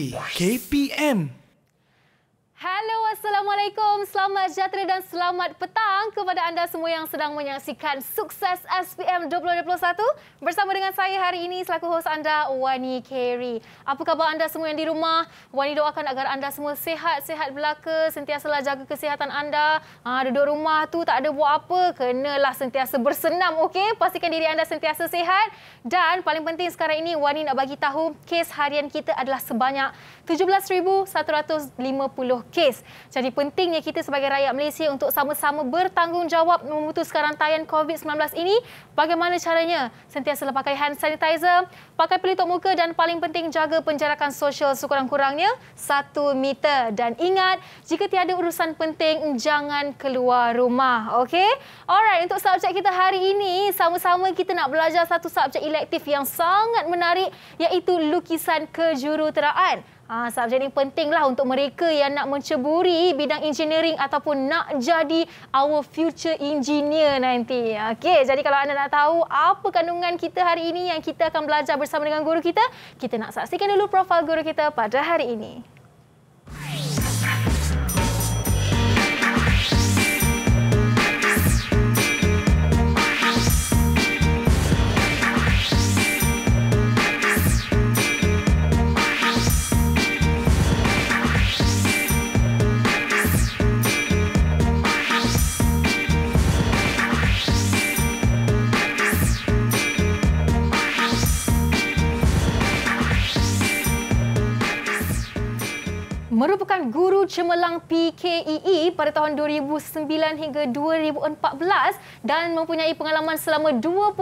KPM. Halo, Assalamualaikum. Selamat sejahtera dan selamat petang kepada anda semua yang sedang menyaksikan Sukses SPM 2021 bersama dengan saya hari ini selaku hos anda, Wani Carey. Apa khabar anda semua yang di rumah? Wani doakan agar anda semua sehat, sehat belaka, sentiasalah jaga kesihatan anda. Ha, duduk rumah tu tak ada buat apa, kenalah sentiasa bersenam, okey? Pastikan diri anda sentiasa sehat. Dan paling penting sekarang ini, Wani nak bagi tahu kes harian kita adalah sebanyak 17,150 kes. Jadi pentingnya kita sebagai rakyat Malaysia untuk sama-sama bertanggungjawab memutuskan rantaian COVID-19 ini. Bagaimana caranya? Sentiasa pakai hand sanitizer, pakai pelitup muka dan paling penting jaga penjarakan sosial sekurang-kurangnya satu meter. Dan ingat, jika tiada urusan penting, jangan keluar rumah. Okay. Alright, untuk subjek kita hari ini, sama-sama kita nak belajar satu subjek elektif yang sangat menarik iaitu lukisan kejuruteraan. Ah, ha, subjek ini pentinglah untuk mereka yang nak menceburi bidang engineering ataupun nak jadi our future engineer nanti. Okey, jadi kalau anda nak tahu apa kandungan kita hari ini yang kita akan belajar bersama dengan guru kita, kita nak saksikan dulu profil guru kita pada hari ini. Hai. merupakan guru cemerlang PKEE e pada tahun 2009 hingga 2014 dan mempunyai pengalaman selama 28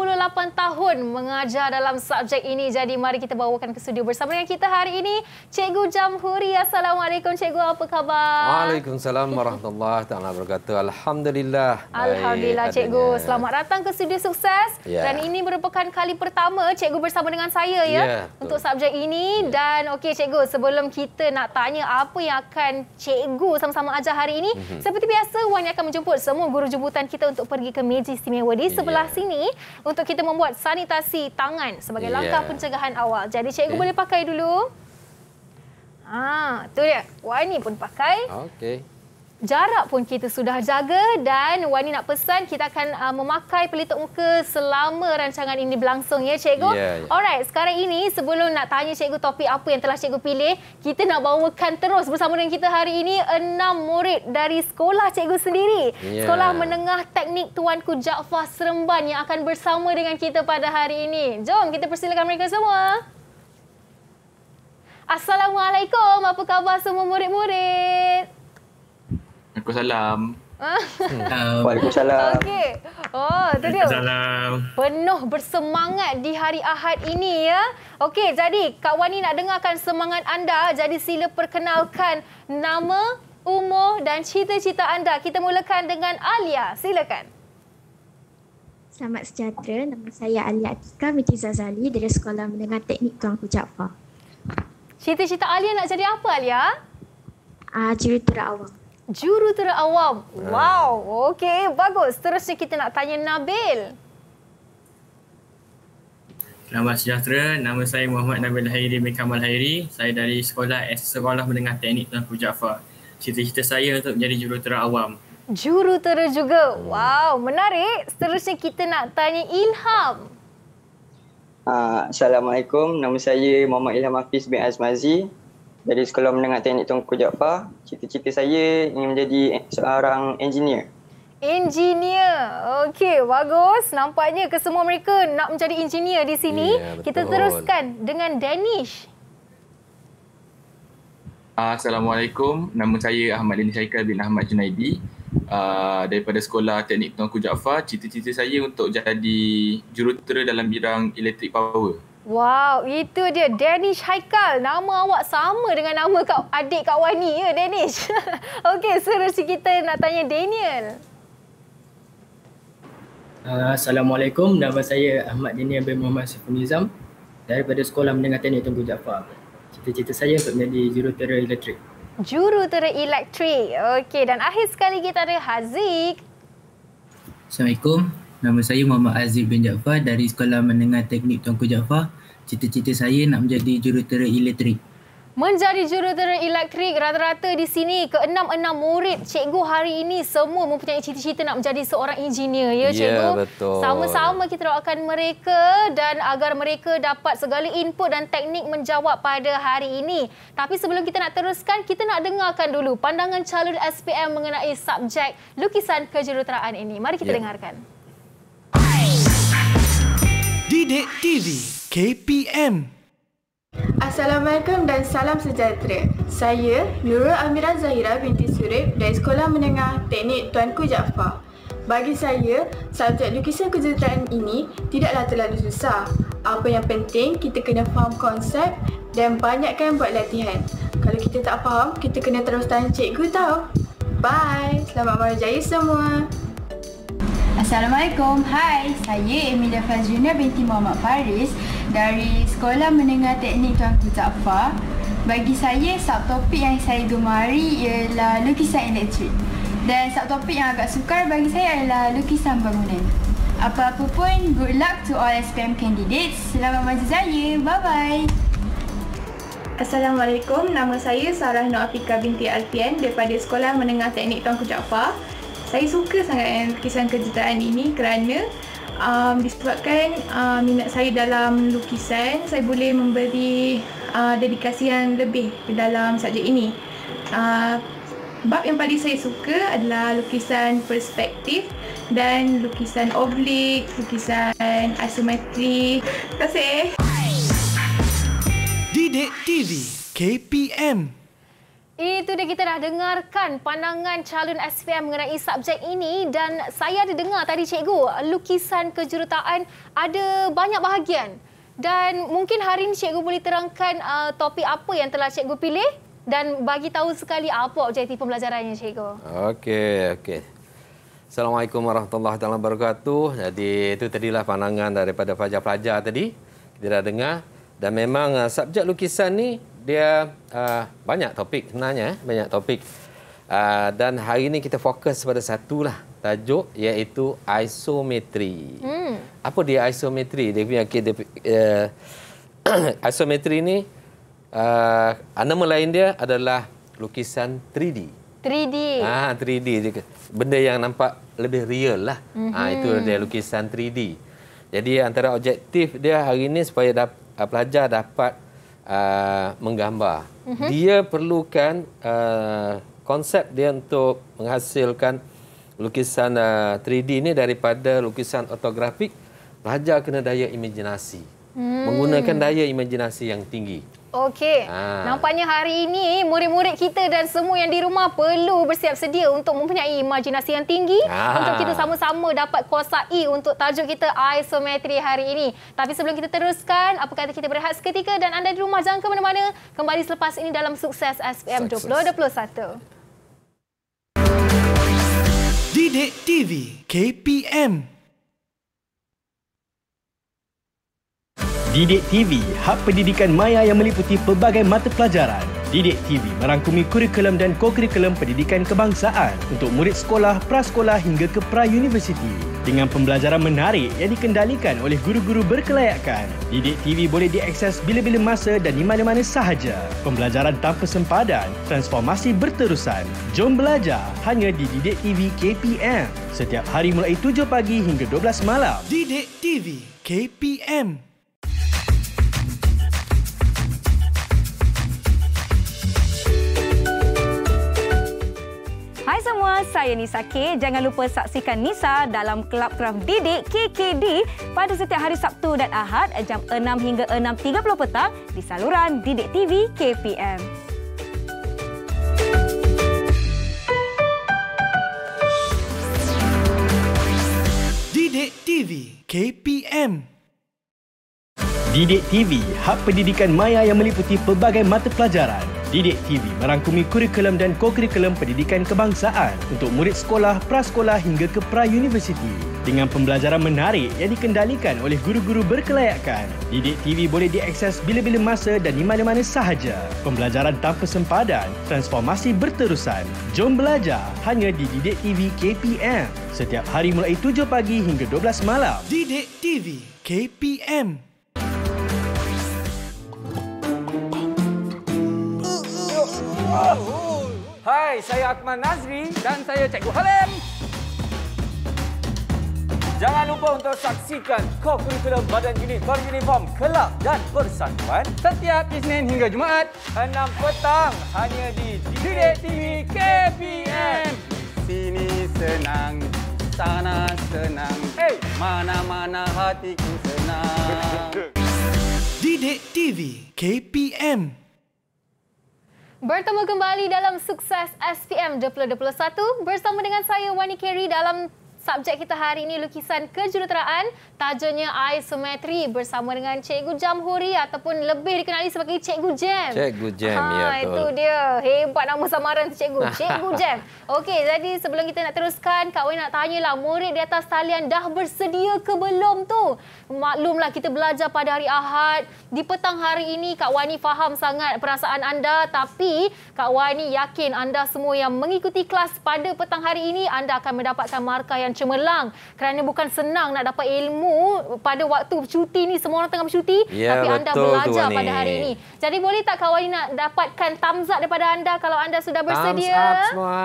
tahun mengajar dalam subjek ini. Jadi mari kita bawakan ke studio bersama dengan kita hari ini Cikgu Jamhuri. Assalamualaikum Cikgu, apa khabar? Waalaikumsalam warahmatullahi taala wabarakatuh. Alhamdulillah. Alhamdulillah Cikgu, selamat datang ke studio sukses. Yeah. Dan ini merupakan kali pertama Cikgu bersama dengan saya ya yeah, untuk subjek ini yeah. dan okey Cikgu, sebelum kita nak tanya apa yang akan cikgu sama-sama ajar hari ini. Mm-hmm. Seperti biasa, Wan akan menjemput semua guru jemputan kita untuk pergi ke meja istimewa di sebelah sini untuk kita membuat sanitasi tangan sebagai yeah. langkah pencegahan awal. Jadi cikgu okay. boleh pakai dulu. Ah, tu dia. Wani pun pakai. Okey jarak pun kita sudah jaga dan Wani nak pesan kita akan uh, memakai pelitup muka selama rancangan ini berlangsung ya cikgu. Yeah, yeah. Alright, sekarang ini sebelum nak tanya cikgu topik apa yang telah cikgu pilih, kita nak bawakan terus bersama dengan kita hari ini enam murid dari sekolah cikgu sendiri. Yeah. Sekolah Menengah Teknik Tuanku Jaafar Seremban yang akan bersama dengan kita pada hari ini. Jom kita persilakan mereka semua. Assalamualaikum, apa khabar semua murid-murid? Aku salam. Hmm. Um, Waalaikumsalam. Okey. Oh, tu dia. Waalaikumsalam. Penuh bersemangat di hari Ahad ini ya. Okey, jadi Kak Wani nak dengarkan semangat anda. Jadi sila perkenalkan nama, umur dan cita-cita anda. Kita mulakan dengan Alia. Silakan. Selamat sejahtera. Nama saya Alia Atika Miti Zazali dari Sekolah Menengah Teknik Tuan Kujakfa. Cita-cita Alia nak jadi apa, Alia? Ah, uh, jurutera awam jurutera awam. Ah. Wow. Okey, bagus. Terusnya kita nak tanya Nabil. Nama sejahtera. Nama saya Muhammad Nabil Hairi bin Kamal Hairi. Saya dari sekolah eh, Sekolah Menengah Teknik Tuan Ku Jaafar. Cita-cita saya untuk menjadi jurutera awam. Jurutera juga. Wow, menarik. Seterusnya kita nak tanya Ilham. Ah, Assalamualaikum. Nama saya Muhammad Ilham Hafiz bin Azmazi. Jadi sekolah menengah teknik tungku Jaafar, cita-cita saya ingin menjadi seorang engineer. Engineer. Okey, bagus. Nampaknya kesemua mereka nak menjadi engineer di sini. Yeah, ya, Kita teruskan dengan Danish. Assalamualaikum. Nama saya Ahmad Danish Haikal bin Ahmad Junaidi. Uh, daripada Sekolah Teknik Tuan Kujak cita-cita saya untuk jadi jurutera dalam bidang elektrik power. Wow, itu dia Danish Haikal. Nama awak sama dengan nama kak adik kak Wani ya Danish. Okey, seterusnya kita nak tanya Daniel. Uh, Assalamualaikum, nama saya Ahmad Daniel bin Muhammad Syafiq Nizam daripada Sekolah Menengah Teknik Tunku Jaafar. Cita-cita saya untuk menjadi jurutera elektrik. Jurutera elektrik. Okey, dan akhir sekali kita ada Haziq. Assalamualaikum, Nama saya Muhammad Aziz bin Jaafar dari Sekolah Menengah Teknik Tuanku Jaafar. Cita-cita saya nak menjadi jurutera elektrik. Menjadi jurutera elektrik rata-rata di sini ke enam-enam murid cikgu hari ini semua mempunyai cita-cita nak menjadi seorang engineer ya, ya cikgu. Ya yeah, betul. Sama-sama kita doakan mereka dan agar mereka dapat segala input dan teknik menjawab pada hari ini. Tapi sebelum kita nak teruskan kita nak dengarkan dulu pandangan calon SPM mengenai subjek lukisan kejuruteraan ini. Mari kita yeah. dengarkan. Didik TV KPM Assalamualaikum dan salam sejahtera. Saya Nurul Amira Zahira binti Surib dari Sekolah Menengah Teknik Tuanku Jaafar. Bagi saya, subjek lukisan kejuruteraan ini tidaklah terlalu susah. Apa yang penting, kita kena faham konsep dan banyakkan buat latihan. Kalau kita tak faham, kita kena terus tanya cikgu tau. Bye! Selamat berjaya semua! Assalamualaikum. Hai, saya Emilia Fazrina binti Muhammad Faris dari Sekolah Menengah Teknik Tuan Kutakfa. Bagi saya, subtopik yang saya gemari ialah lukisan elektrik. Dan subtopik yang agak sukar bagi saya ialah lukisan bangunan. Apa-apa pun, good luck to all SPM candidates. Selamat maju jaya. Bye-bye. Assalamualaikum. Nama saya Sarah Noafika binti Alfian daripada Sekolah Menengah Teknik Tuan Kutakfa saya suka sangat yang lukisan kejutaan ini kerana um, disebabkan uh, minat saya dalam lukisan, saya boleh memberi uh, dedikasi yang lebih ke dalam subjek ini. Uh, bab yang paling saya suka adalah lukisan perspektif dan lukisan oblik, lukisan asimetri, Terima kasih. Didik TV KPM itu dia kita dah dengarkan pandangan calon SPM mengenai subjek ini dan saya ada dengar tadi cikgu lukisan kejurutaan ada banyak bahagian dan mungkin hari ini cikgu boleh terangkan uh, topik apa yang telah cikgu pilih dan bagi tahu sekali apa objektif pembelajarannya cikgu. Okey, okey. Assalamualaikum warahmatullahi wabarakatuh. Jadi itu tadilah pandangan daripada pelajar-pelajar tadi. Kita dah dengar dan memang uh, subjek lukisan ni dia uh, banyak topik sebenarnya, eh. banyak topik. Uh, dan hari ini kita fokus pada satu lah tajuk iaitu isometri. Hmm. Apa dia isometri? Dia punya dia, uh, isometri ini uh, nama lain dia adalah lukisan 3D. 3D. Ah 3D juga. Benda yang nampak lebih real lah. Mm-hmm. Ah mhm. itu dia lukisan 3D. Jadi antara objektif dia hari ini supaya da- uh, pelajar dapat uh, menggambar. Mm-hmm. Dia perlukan uh, konsep dia untuk menghasilkan lukisan uh, 3D ini daripada lukisan otografik. Pelajar kena daya imajinasi. Mm. Menggunakan daya imajinasi yang tinggi. Okey. Ha. Nampaknya hari ini murid-murid kita dan semua yang di rumah perlu bersiap sedia untuk mempunyai imajinasi yang tinggi ha. untuk kita sama-sama dapat kuasai untuk tajuk kita isometri hari ini. Tapi sebelum kita teruskan, apa kata kita berehat seketika dan anda di rumah jangan ke mana-mana. Kembali selepas ini dalam sukses SPM sukses. 2021. Didik TV KPM Didik TV, hak pendidikan maya yang meliputi pelbagai mata pelajaran. Didik TV merangkumi kurikulum dan kokurikulum pendidikan kebangsaan untuk murid sekolah, prasekolah hingga ke pra-universiti. Dengan pembelajaran menarik yang dikendalikan oleh guru-guru berkelayakan, Didik TV boleh diakses bila-bila masa dan di mana-mana sahaja. Pembelajaran tanpa sempadan, transformasi berterusan. Jom belajar hanya di Didik TV KPM. Setiap hari mulai 7 pagi hingga 12 malam. Didik TV KPM. saya Nisa K. Jangan lupa saksikan Nisa dalam Club Craft Didik KKD pada setiap hari Sabtu dan Ahad jam 6 hingga 6.30 petang di saluran Didik TV KPM. Didik TV KPM Didik TV, hak pendidikan maya yang meliputi pelbagai mata pelajaran. Didik TV merangkumi kurikulum dan kokurikulum pendidikan kebangsaan untuk murid sekolah, prasekolah hingga ke pra-universiti. Dengan pembelajaran menarik yang dikendalikan oleh guru-guru berkelayakan, Didik TV boleh diakses bila-bila masa dan di mana-mana sahaja. Pembelajaran tanpa sempadan, transformasi berterusan. Jom belajar hanya di Didik TV KPM. Setiap hari mulai 7 pagi hingga 12 malam. Didik TV KPM. Hai, saya Akmal Nazri dan saya Cikgu Halim. Jangan lupa untuk saksikan kokurikulum badan unit beruniform kelab dan persatuan setiap Isnin hingga Jumaat 6 petang hanya di Direct TV KPM. Sini senang, sana senang, hey. mana-mana hatiku senang. Didik TV KPM. Bertemu kembali dalam sukses SPM 2021 bersama dengan saya Wani Kerry dalam Subjek kita hari ini lukisan kejuruteraan tajuknya isometri bersama dengan Cikgu Jamhuri ataupun lebih dikenali sebagai Cikgu Jam. Cikgu Jam ha, ya itu. itu dia. Hebat nama samaran tu Cikgu. Cikgu Jam. Okey, jadi sebelum kita nak teruskan, Kak Wei nak tanyalah murid di atas talian dah bersedia ke belum tu? Maklumlah kita belajar pada hari Ahad. Di petang hari ini Kak Wani faham sangat perasaan anda tapi Kak Wani yakin anda semua yang mengikuti kelas pada petang hari ini anda akan mendapatkan markah yang cemerlang kerana bukan senang nak dapat ilmu pada waktu cuti ni semua orang tengah bercuti ya, tapi anda belajar pada hari ini. Jadi boleh tak kawan nak dapatkan thumbs up daripada anda kalau anda sudah bersedia? Thumbs up semua.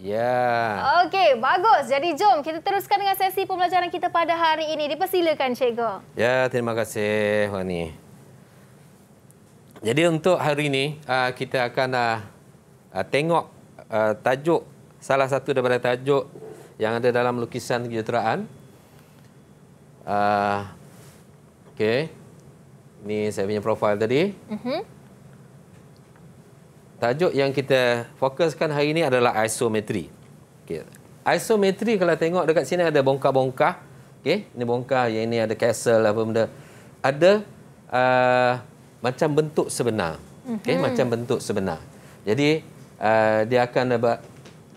Ya. Yeah. Okey, bagus. Jadi jom kita teruskan dengan sesi pembelajaran kita pada hari ini. Dipersilakan cikgu. Ya, terima kasih Wani. Jadi untuk hari ini ah, kita akan ah, ah, tengok tajuk salah satu daripada tajuk yang ada dalam lukisan kejuruteraan. Uh, ah, okay. ni saya punya profil tadi. Mm-hmm. Tajuk yang kita fokuskan hari ini adalah isometri. Okay. Isometri kalau tengok dekat sini ada bongkah-bongkah. Okay. Ini bongkah, yang ini ada castle apa benda. Ada uh, macam bentuk sebenar. Okay. Mm-hmm. Macam bentuk sebenar. Jadi uh, dia akan dapat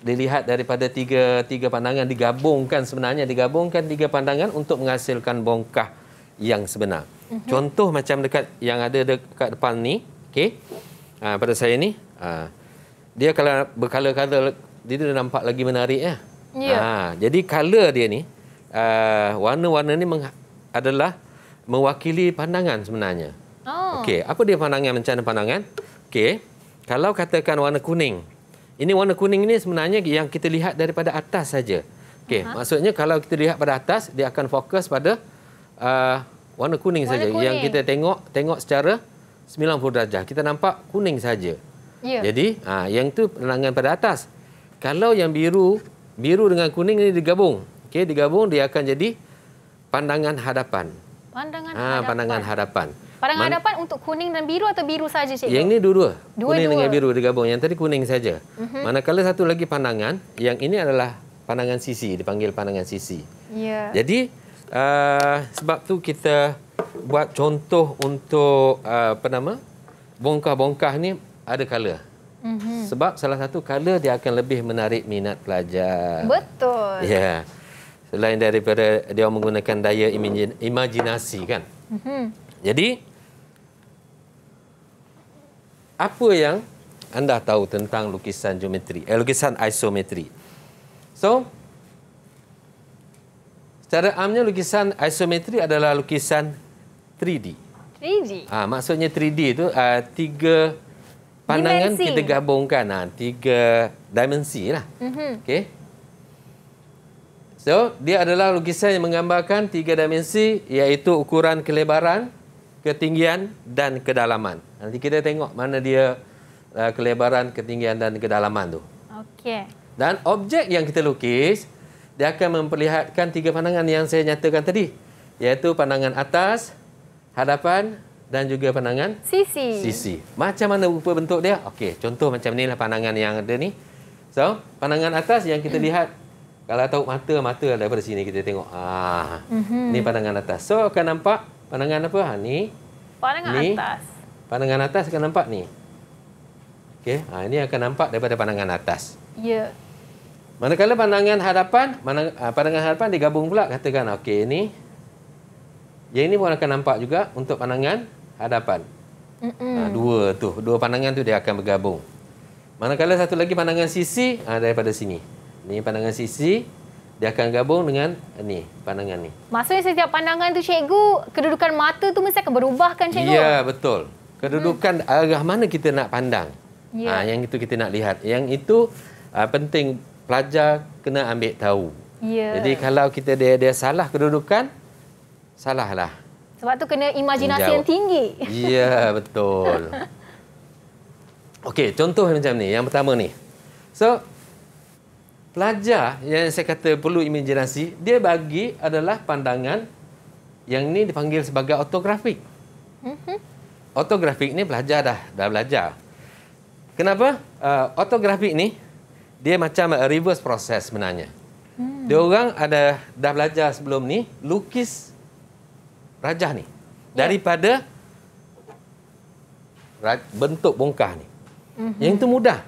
dilihat daripada tiga tiga pandangan digabungkan sebenarnya digabungkan tiga pandangan untuk menghasilkan bongkah yang sebenar. Mm-hmm. Contoh macam dekat yang ada dekat depan ni, okey. Ha, pada saya ni, ha, dia kalau berkala-kala dia dah nampak lagi menarik ya. Yeah. Ya. Ha, jadi color dia ni uh, warna-warna ni adalah mewakili pandangan sebenarnya. Oh. Okey, apa dia pandangan macam mana pandangan? Okey. Kalau katakan warna kuning, ini warna kuning ini sebenarnya yang kita lihat daripada atas saja. Okey, uh-huh. maksudnya kalau kita lihat pada atas dia akan fokus pada uh, warna kuning saja yang kita tengok tengok secara 90 darjah. Kita nampak kuning saja. Yeah. Jadi, uh, yang tu penerangan pada atas. Kalau yang biru, biru dengan kuning ini digabung. Okey, digabung dia akan jadi pandangan hadapan. Pandangan ha, hadapan. pandangan hadapan. Padang Man- hadapan untuk kuning dan biru atau biru saja cikgu? Yang ini dua-dua. dua-dua. dengan biru digabung. Yang tadi kuning saja. Uh-huh. Manakala satu lagi pandangan, yang ini adalah pandangan sisi, dipanggil pandangan sisi. Yeah. Jadi uh, sebab tu kita buat contoh untuk uh, apa nama? Bongkah-bongkah ni ada kala. Mm-hmm. Sebab salah satu kala dia akan lebih menarik minat pelajar. Betul. Ya. Yeah. Selain daripada dia menggunakan daya imajinasi kan. Mm-hmm. Jadi apa yang anda tahu tentang lukisan geometri, eh, lukisan isometri. So, secara amnya lukisan isometri adalah lukisan 3D. 3D. Ha, maksudnya 3D itu uh, ah, tiga pandangan dimensi. kita gabungkan, ha, tiga dimensi lah. Mm-hmm. Okay. So, dia adalah lukisan yang menggambarkan tiga dimensi iaitu ukuran kelebaran, ketinggian dan kedalaman. Nanti kita tengok mana dia uh, kelebaran, ketinggian dan kedalaman tu. Okey. Dan objek yang kita lukis, dia akan memperlihatkan tiga pandangan yang saya nyatakan tadi. Iaitu pandangan atas, hadapan dan juga pandangan sisi. sisi. Macam mana rupa bentuk dia? Okey, contoh macam inilah pandangan yang ada ni. So, pandangan atas yang kita lihat, kalau tahu mata, mata daripada sini kita tengok. Ah, mm -hmm. Ni pandangan atas. So, akan nampak pandangan apa? Ha, ni. Pandangan ni. atas pandangan atas akan nampak ni. Okey, ha, ini akan nampak daripada pandangan atas. Ya. Yeah. Manakala pandangan hadapan, ha, pandangan hadapan digabung pula katakan okey ini. Ya ini pun akan nampak juga untuk pandangan hadapan. Ha, dua tu, dua pandangan tu dia akan bergabung. Manakala satu lagi pandangan sisi ha, daripada sini. Ini pandangan sisi dia akan gabung dengan ni, pandangan ni. Maksudnya setiap pandangan tu cikgu, kedudukan mata tu mesti akan berubah kan cikgu? Ya, betul kedudukan hmm. arah mana kita nak pandang. Yeah. Ya. Ha, yang itu kita nak lihat. Yang itu uh, penting pelajar kena ambil tahu. Yeah. Jadi kalau kita dia dia salah kedudukan, salahlah. Sebab tu kena imajinasi Jauh. yang tinggi. Ya, yeah, betul. Okey, contoh macam ni. Yang pertama ni. So pelajar yang saya kata perlu imajinasi, dia bagi adalah pandangan yang ini dipanggil sebagai ortografik. Mhm autografik ni belajar dah, dah belajar. Kenapa? Uh, autografik ni dia macam reverse process sebenarnya. Hmm. Dia orang ada dah belajar sebelum ni lukis rajah ni ya. daripada bentuk bongkah ni. Mm-hmm. Yang itu mudah.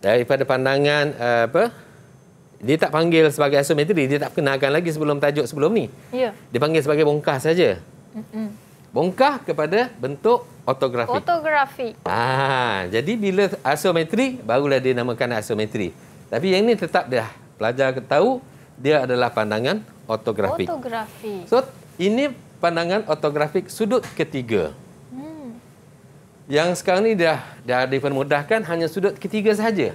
Daripada pandangan uh, apa? Dia tak panggil sebagai asometri, dia tak kenalkan lagi sebelum tajuk sebelum ni. Ya. Yeah. Dia panggil sebagai bongkah saja. Hmm bongkah kepada bentuk otografi. Otografi. Ah, jadi bila asometri barulah dia namakan asometri. Tapi yang ini tetap dia pelajar tahu dia adalah pandangan otografi. Otografi. So ini pandangan otografik sudut ketiga. Hmm. Yang sekarang ni dah dah dipermudahkan hanya sudut ketiga saja.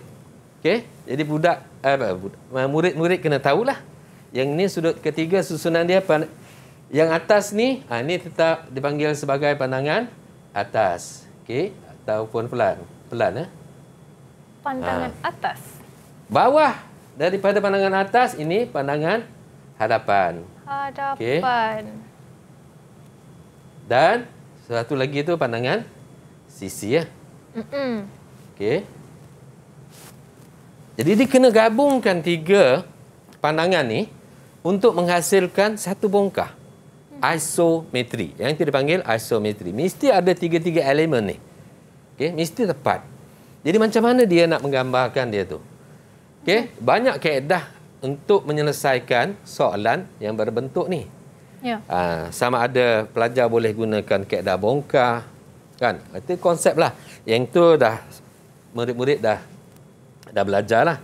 Okey, jadi budak, eh, budak murid-murid kena tahulah. Yang ini sudut ketiga susunan dia yang atas ni, ha, ni tetap dipanggil sebagai pandangan atas. Okey, ataupun pelan. Pelan, ya. Eh? Pandangan ha. atas. Bawah daripada pandangan atas, ini pandangan hadapan. Hadapan. Okay. Dan satu lagi itu pandangan sisi, ya. Eh? Mm -mm. Okey. Jadi, dia kena gabungkan tiga pandangan ni untuk menghasilkan satu bongkah isometri. Yang kita panggil isometri. Mesti ada tiga-tiga elemen ni. Okay? Mesti tepat. Jadi macam mana dia nak menggambarkan dia tu? Okay? Banyak keedah untuk menyelesaikan soalan yang berbentuk ni. Ya. Ha, sama ada pelajar boleh gunakan keedah bongkar. Kan? Itu konsep lah. Yang tu dah murid-murid dah dah belajar lah.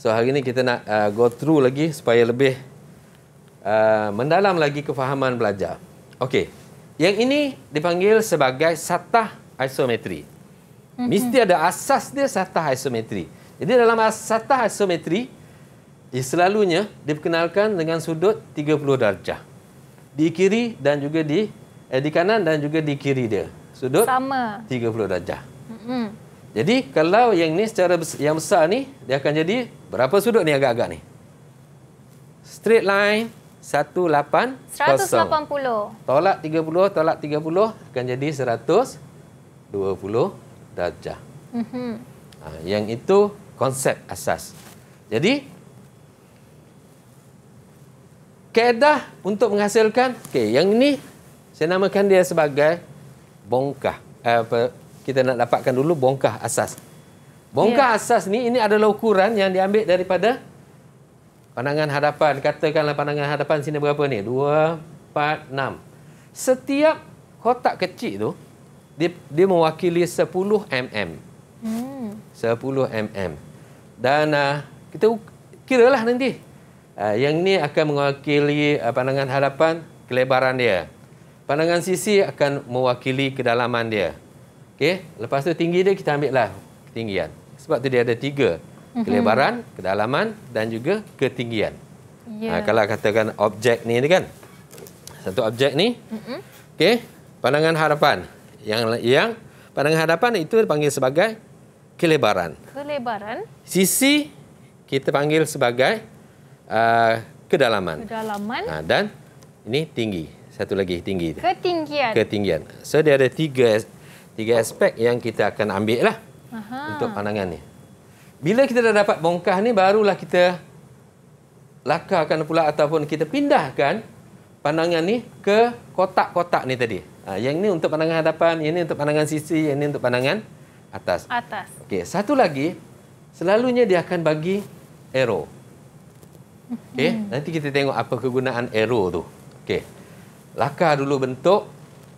So hari ni kita nak uh, go through lagi supaya lebih uh, mendalam lagi kefahaman pelajar. Okey. Yang ini dipanggil sebagai satah isometri. Mhm. Mesti ada asas dia satah isometri. Jadi dalam satah isometri, ia ya, selalunya diperkenalkan dengan sudut 30 darjah. Di kiri dan juga di eh, di kanan dan juga di kiri dia. Sudut Sama. 30 darjah. Mm-hmm. Jadi kalau yang ni secara yang besar ni dia akan jadi berapa sudut ni agak-agak ni? Straight line 180. 180. Tolak 30, tolak 30 akan jadi 120 darjah. Mm-hmm. Ha, yang itu konsep asas. Jadi, kaedah untuk menghasilkan, okay, yang ini saya namakan dia sebagai bongkah. Eh, apa, kita nak dapatkan dulu bongkah asas. Bongkah yeah. asas ni ini adalah ukuran yang diambil daripada Pandangan hadapan, katakanlah pandangan hadapan sini berapa ni? 2, 4, 6. Setiap kotak kecil tu dia, dia mewakili 10 mm. Hmm. 10 mm. Dan uh, kita lah nanti. Uh, yang ni akan mewakili uh, pandangan hadapan kelebaran dia. Pandangan sisi akan mewakili kedalaman dia. Okey, lepas tu tinggi dia kita ambil lah ketinggian. Sebab tu dia ada tiga. Mm-hmm. kelebaran, kedalaman dan juga ketinggian. Yeah. Ha, kalau katakan objek ni, ni kan, satu objek ni, mm -hmm. okay, pandangan harapan yang yang pandangan harapan itu dipanggil sebagai kelebaran. Kelebaran. Sisi kita panggil sebagai uh, kedalaman. Kedalaman. Ha, dan ini tinggi, satu lagi tinggi. Ketinggian. Ketinggian. So dia ada tiga tiga aspek yang kita akan ambil lah Aha. untuk pandangan ni. Bila kita dah dapat bongkah ni barulah kita lakarkan pula ataupun kita pindahkan pandangan ni ke kotak-kotak ni tadi. Ha, yang ni untuk pandangan hadapan, yang ni untuk pandangan sisi, yang ni untuk pandangan atas. Atas. Okey, satu lagi selalunya dia akan bagi arrow. Okey, hmm. nanti kita tengok apa kegunaan arrow tu. Okey. laka dulu bentuk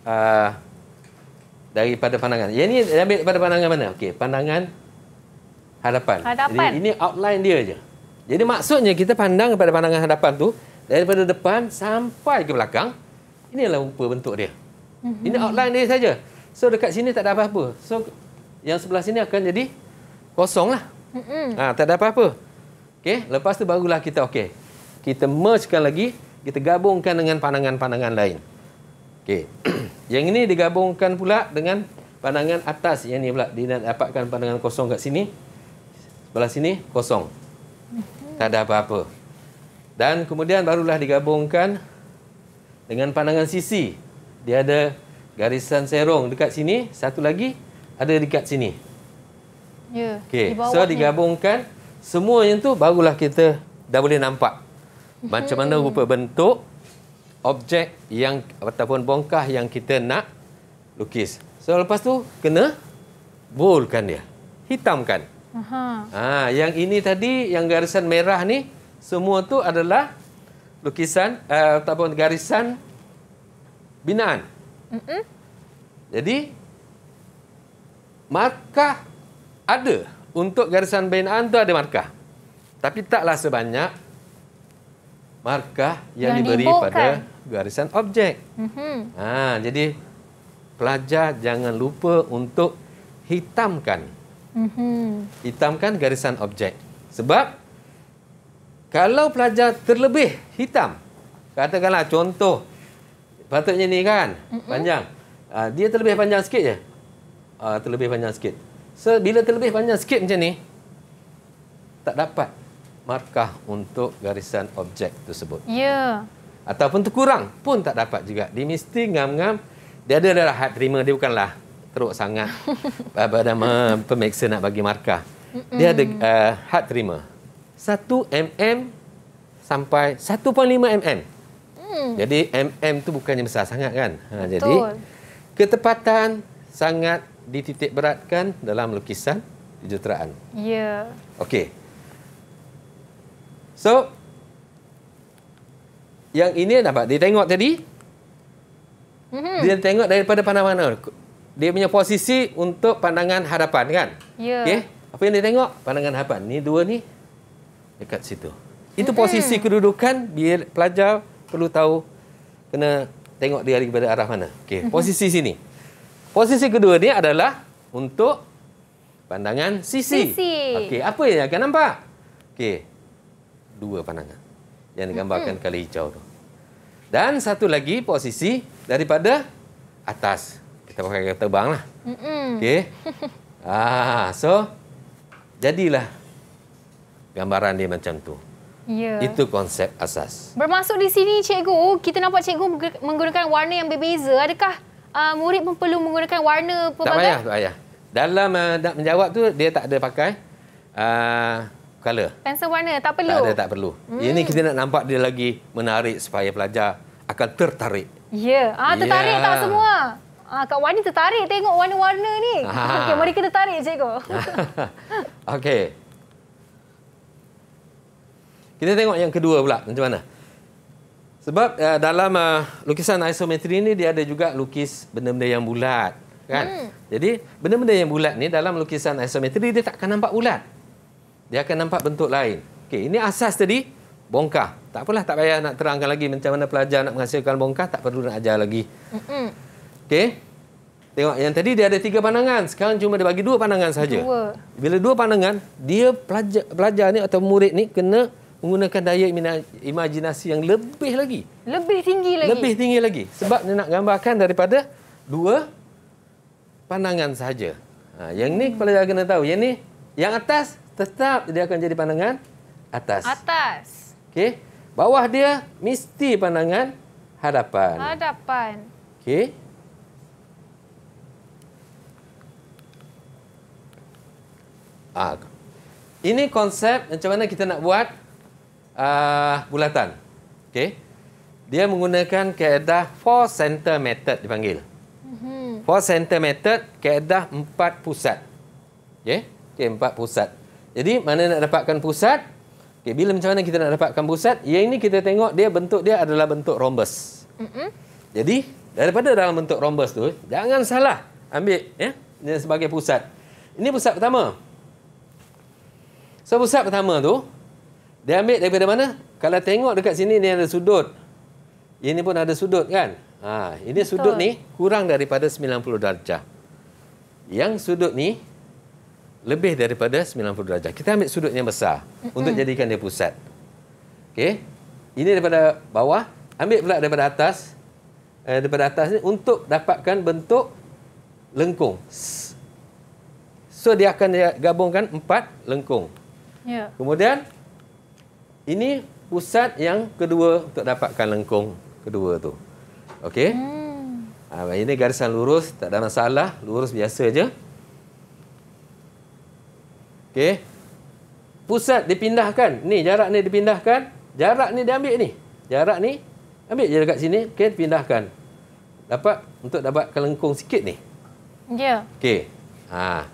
uh, daripada pandangan. Yang ni ambil pada pandangan mana? Okey, pandangan hadapan. hadapan. Jadi, ini outline dia aja. Jadi maksudnya kita pandang pada pandangan hadapan tu daripada depan sampai ke belakang. Inilah rupa bentuk dia. Mm-hmm. Ini outline dia saja. So dekat sini tak ada apa-apa. So yang sebelah sini akan jadi kosong lah. Mm-hmm. Ha, tak ada apa-apa. Okay, lepas tu barulah kita okay. Kita mergekan lagi, kita gabungkan dengan pandangan-pandangan lain. Okay. yang ini digabungkan pula dengan pandangan atas. Yang ini pula dia dapatkan pandangan kosong kat sini. Belah sini kosong. Tak ada apa-apa. Dan kemudian barulah digabungkan dengan pandangan sisi. Dia ada garisan serong dekat sini, satu lagi ada dekat sini. Ya. Okey. Di so digabungkan semua yang tu barulah kita dah boleh nampak macam mana rupa bentuk objek yang ataupun bongkah yang kita nak lukis. So lepas tu kena bolkan dia. Hitamkan. Aha. Ha, yang ini tadi, yang garisan merah ni, semua tu adalah lukisan uh, ataupun garisan binaan. Mm -mm. Jadi, markah ada. Untuk garisan binaan tu ada markah. Tapi taklah sebanyak markah yang, yang diberi pada garisan objek. Mm -hmm. ha, jadi, pelajar jangan lupa untuk hitamkan. Mm-hmm. Hitam kan garisan objek. Sebab kalau pelajar terlebih hitam, katakanlah contoh patutnya ni kan panjang. Ah, dia terlebih panjang sikit je. Ah, terlebih panjang sikit. So, bila terlebih panjang sikit macam ni, tak dapat markah untuk garisan objek tersebut. Ya. Yeah. Ataupun terkurang pun tak dapat juga. Dia mesti ngam-ngam. Dia ada darah had terima. Dia bukanlah teruk sangat pada pemeriksa nak bagi markah. Dia ada uh, eh, hard terima. 1 mm sampai 1.5 mm. Mm. Jadi mm tu bukannya besar sangat kan? Ha jadi ketepatan sangat dititik beratkan dalam lukisan jutraan. Ya. Yeah. Okey. So yang ini nampak dia tengok tadi. Mm-hmm. Dia tengok daripada pandang mana? dia punya posisi untuk pandangan hadapan kan? Ya. Okey. Apa yang dia tengok? Pandangan hadapan. Ni dua ni dekat situ. Itu hmm. posisi kedudukan biar pelajar perlu tahu kena tengok dia lagi pada arah mana. Okey, mhm. posisi sini. Posisi kedua ni adalah untuk pandangan sisi. sisi. Okey, apa yang akan nampak? Okey. Dua pandangan yang digambarkan hmm. kali hijau tu. Dan satu lagi posisi daripada atas kita pakai kereta bang lah. okay? Ah, so jadilah gambaran dia macam tu. Ya. Itu konsep asas. Bermasuk di sini cikgu, kita nampak cikgu menggunakan warna yang berbeza. Adakah uh, murid pun perlu menggunakan warna pelbagai? Tak payah, tak payah. Dalam ah, nak menjawab tu dia tak ada pakai uh, color. Pensel warna tak perlu. Tak ada tak perlu. Hmm. Ini kita nak nampak dia lagi menarik supaya pelajar akan tertarik. Ya, ah, tertarik ya. tak semua. Ah, Kak Wani tertarik tengok warna-warna ni. Ah. Okey, mari kita tarik cikgu. Okey. Kita tengok yang kedua pula macam mana. Sebab uh, dalam uh, lukisan isometri ni dia ada juga lukis benda-benda yang bulat, kan? Hmm. Jadi benda-benda yang bulat ni dalam lukisan isometri dia tak akan nampak bulat. Dia akan nampak bentuk lain. Okey, ini asas tadi bongkah. Tak apalah tak payah nak terangkan lagi macam mana pelajar nak menghasilkan bongkah, tak perlu nak ajar lagi. Hmm. Okey. Tengok yang tadi dia ada tiga pandangan. Sekarang cuma dia bagi dua pandangan saja. Dua. Bila dua pandangan, dia pelajar, pelajar ni atau murid ni kena menggunakan daya imajinasi yang lebih lagi. Lebih tinggi lagi. Lebih tinggi lagi. Sebab dia nak gambarkan daripada dua pandangan saja. Ha, yang ni pelajar kena tahu. Yang ni yang atas tetap dia akan jadi pandangan atas. Atas. Okey. Bawah dia mesti pandangan hadapan. Hadapan. Okey. Ah, Ini konsep macam mana kita nak buat uh, bulatan. Okay. Dia menggunakan keadaan four center method dipanggil. Mhm. Four center method, keadaan empat pusat. Okay. Okay, empat pusat. Jadi, mana nak dapatkan pusat? Okay, bila macam mana kita nak dapatkan pusat? Yang ini kita tengok dia bentuk dia adalah bentuk rhombus. Mm-mm. Jadi, daripada dalam bentuk rhombus tu, jangan salah ambil ya, sebagai pusat. Ini pusat pertama. So pusat pertama tu dia ambil daripada mana? Kalau tengok dekat sini ni ada sudut. Ini pun ada sudut kan? Ha, ini Betul. sudut ni kurang daripada 90 darjah. Yang sudut ni lebih daripada 90 darjah. Kita ambil sudut yang besar Mm-mm. untuk jadikan dia pusat. Okey. Ini daripada bawah, ambil pula daripada atas. Eh, daripada atas ni untuk dapatkan bentuk lengkung. So dia akan gabungkan empat lengkung. Ya. Kemudian ini pusat yang kedua untuk dapatkan lengkung kedua tu. Okey. Hmm. Ah ini garisan lurus, tak ada masalah, lurus biasa aja. Okey. Pusat dipindahkan. Ni jarak ni dipindahkan. Jarak ni diambil ni. Jarak ni ambil je dekat sini, okey pindahkan. Dapat untuk dapat kelengkung sikit ni. Ya. Okey. Ah.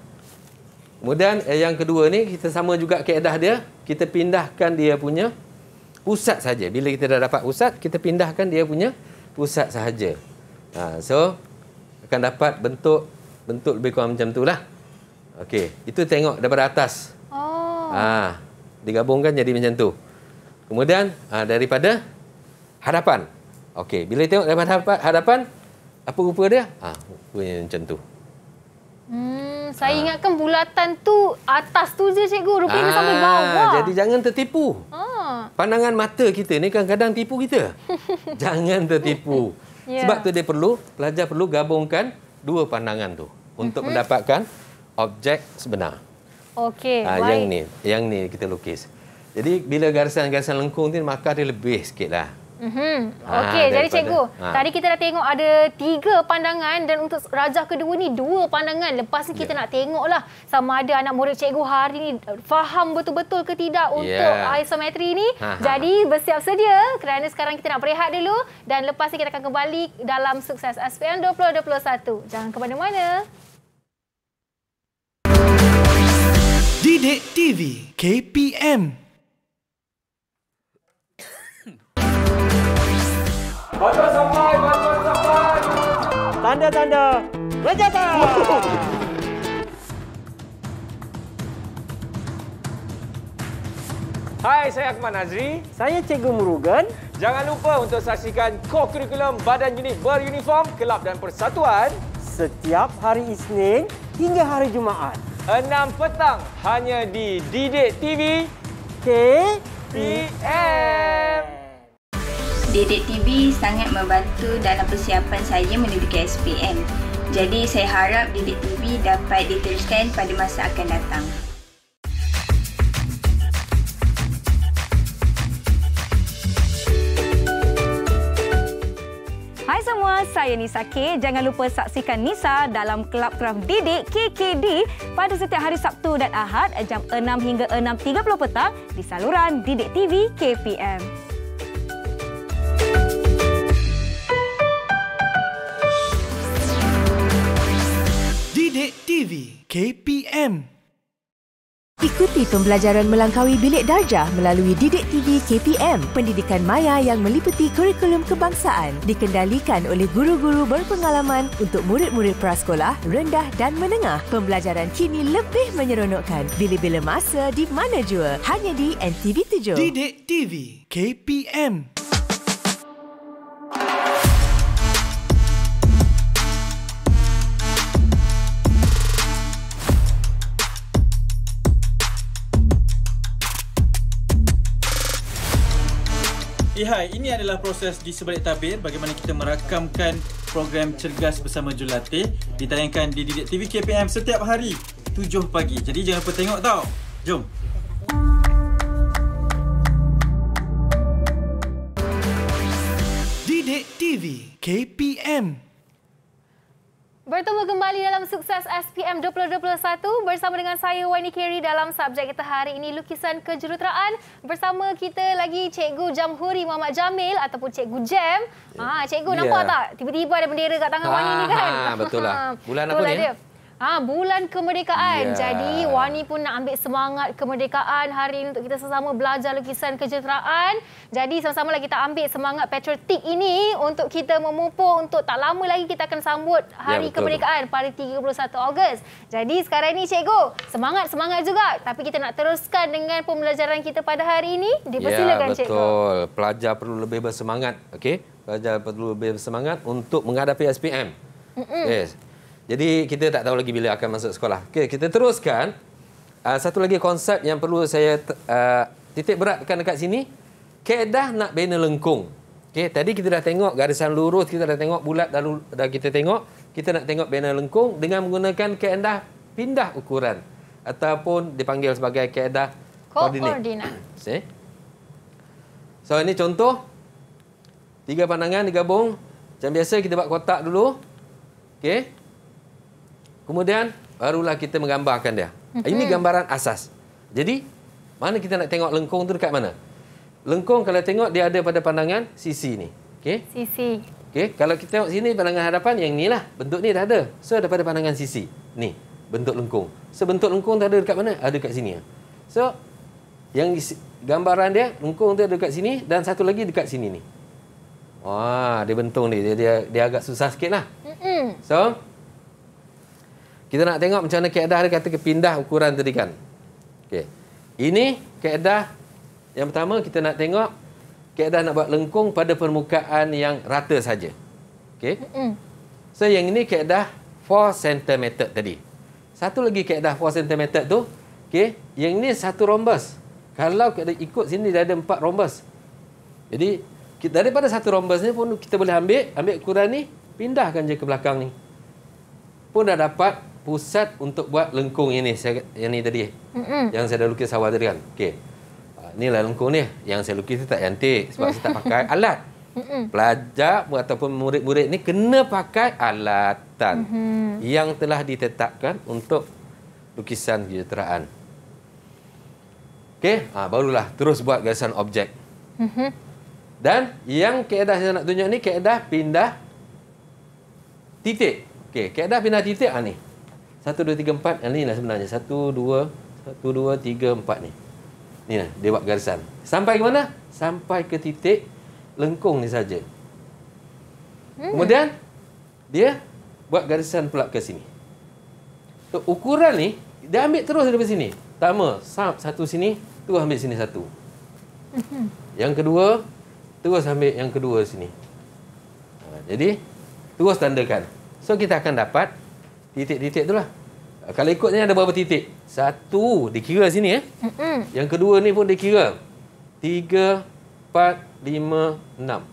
Kemudian eh, yang kedua ni kita sama juga keadaan dia, kita pindahkan dia punya pusat saja. Bila kita dah dapat pusat, kita pindahkan dia punya pusat saja. Ha, so akan dapat bentuk bentuk lebih kurang macam itulah. Okey, itu tengok daripada atas. Oh. Ah, ha, digabungkan jadi macam tu. Kemudian ha, daripada hadapan. Okey, bila tengok daripada hadapan, apa rupa dia? Ah, ha, rupanya macam tu. Hmm. Saya ha. ingatkan bulatan tu atas tu je cikgu. Rupanya ha. sampai ah, bawah. Jadi jangan tertipu. Ha. Pandangan mata kita ni kadang-kadang tipu kita. jangan tertipu. yeah. Sebab tu dia perlu, pelajar perlu gabungkan dua pandangan tu. Untuk mhm. mendapatkan objek sebenar. Okey. Ha, yang ni, yang ni kita lukis. Jadi bila garisan-garisan lengkung ni, maka dia lebih sikit lah. Mm-hmm. Ah, Okey, jadi daripada, cikgu, ha. tadi kita dah tengok ada tiga pandangan dan untuk rajah kedua ni dua pandangan. Lepas ni kita yeah. nak lah sama ada anak murid cikgu hari ni faham betul-betul ke tidak ya. untuk yeah. isometri ni. Ha-ha. Jadi bersiap sedia kerana sekarang kita nak berehat dulu dan lepas ni kita akan kembali dalam sukses SPM 2021. Jangan ke mana-mana. Didik TV KPM Baca sampai, baca sampai. Tanda tanda. Rejata. Hai, saya Akmal Nazri. Saya Cikgu Murugan. Jangan lupa untuk saksikan kokurikulum badan unit beruniform Kelab dan Persatuan setiap hari Isnin hingga hari Jumaat. enam petang hanya di Didik TV KPM. Dedek TV sangat membantu dalam persiapan saya menduduki SPM. Jadi saya harap Dedek TV dapat diteruskan pada masa akan datang. semua, saya Nisa K. Jangan lupa saksikan Nisa dalam Kelab Craft Didik KKD pada setiap hari Sabtu dan Ahad jam 6 hingga 6.30 petang di saluran Didik TV KPM. Sidik TV KPM Ikuti pembelajaran melangkaui bilik darjah melalui Didik TV KPM, pendidikan maya yang meliputi kurikulum kebangsaan, dikendalikan oleh guru-guru berpengalaman untuk murid-murid prasekolah, rendah dan menengah. Pembelajaran kini lebih menyeronokkan bila-bila masa di mana jua, hanya di NTV 7. Didik TV KPM Okey, hai. Ini adalah proses di sebalik tabir bagaimana kita merakamkan program Cergas Bersama Julate ditayangkan di Didik TV KPM setiap hari 7 pagi. Jadi jangan lupa tengok tau. Jom. Didik TV KPM Bertemu kembali dalam sukses SPM 2021 bersama dengan saya Wani Kerry dalam subjek kita hari ini lukisan kejuruteraan bersama kita lagi Cikgu Jamhuri Muhammad Jamil ataupun Cikgu Jam. Ah, ha, Cikgu yeah. nampak ya. tak? Tiba-tiba ada bendera kat tangan ha, ah, Wani ni kan? Ha, betul lah. Bulan apa ni? Eh? Dia? Ah ha, bulan kemerdekaan. Yeah. Jadi Wani pun nak ambil semangat kemerdekaan hari ini untuk kita sama-sama belajar lukisan kejuruteraan. Jadi sama-sama kita ambil semangat patriotik ini untuk kita memupuk untuk tak lama lagi kita akan sambut ya, hari yeah, kemerdekaan pada 31 Ogos. Jadi sekarang ini cikgu, semangat-semangat juga. Tapi kita nak teruskan dengan pembelajaran kita pada hari ini. Dipersilakan yeah, betul. cikgu. betul. Pelajar perlu lebih bersemangat, okay Pelajar perlu lebih bersemangat untuk menghadapi SPM. Mm -mm. Yes. Jadi kita tak tahu lagi bila akan masuk sekolah. Okey, kita teruskan. Uh, satu lagi konsep yang perlu saya uh, titik beratkan dekat sini. Kedah nak bina lengkung. Okey, tadi kita dah tengok garisan lurus, kita dah tengok bulat lalu dah kita tengok kita nak tengok bina lengkung dengan menggunakan kaedah pindah ukuran ataupun dipanggil sebagai kaedah koordinat. Okey. So ini contoh tiga pandangan digabung. Macam biasa kita buat kotak dulu. Okey. Kemudian barulah kita menggambarkan dia. Okay. Ini gambaran asas. Jadi mana kita nak tengok lengkung tu dekat mana? Lengkung kalau tengok dia ada pada pandangan sisi ni. Okey. Sisi. Okey, kalau kita tengok sini pandangan hadapan yang ni lah. Bentuk ni dah ada. So ada pada pandangan sisi. Ni, bentuk lengkung. So bentuk lengkung tu ada dekat mana? Ada dekat sini ya. So yang gambaran dia lengkung tu ada dekat sini dan satu lagi dekat sini ni. Wah, dia bentuk ni. Dia, dia dia agak susah sikitlah. Hmm. So kita nak tengok macam mana keadaan dia kata kepindah ukuran tadi kan. Okey. Ini keadaan yang pertama kita nak tengok keadaan nak buat lengkung pada permukaan yang rata saja. Okey. So yang ini keadaan 4 cm tadi. Satu lagi keadaan 4 cm tu, okey, yang ini satu rombus. Kalau kita ikut sini dia ada empat rombus. Jadi kita daripada satu rombus ni pun kita boleh ambil, ambil ukuran ni, pindahkan je ke belakang ni. Pun dah dapat pusat untuk buat lengkung ini saya, yang ni tadi. Mm-mm. Yang saya dah lukis awal tadi kan. Okey. Uh, inilah lengkung ni yang saya lukis tu tak cantik sebab saya tak pakai alat. Mm-mm. Pelajar ataupun murid-murid ni kena pakai alatan mm-hmm. yang telah ditetapkan untuk lukisan kejuruteraan. Okey, ha, barulah terus buat garisan objek. Mm-hmm. Dan yang keedah saya nak tunjuk ni keedah pindah titik. Okey, keedah pindah titik ah ni. Satu dua tiga empat Yang ni lah sebenarnya satu dua satu dua tiga empat ni Ni lah Dia buat garisan Sampai ke mana? Sampai ke titik Lengkung ni saja. Hmm. Kemudian Dia Buat garisan pula ke sini so, Ukuran ni Dia ambil terus dari sini Pertama satu sini tu ambil sini satu hmm. Yang kedua Terus ambil yang kedua sini ha, Jadi Terus tandakan So kita akan dapat titik-titik tu lah. Kalau ikut ni ada berapa titik? Satu, dikira sini eh. Mm -mm. Yang kedua ni pun dikira. Tiga, empat, lima, enam.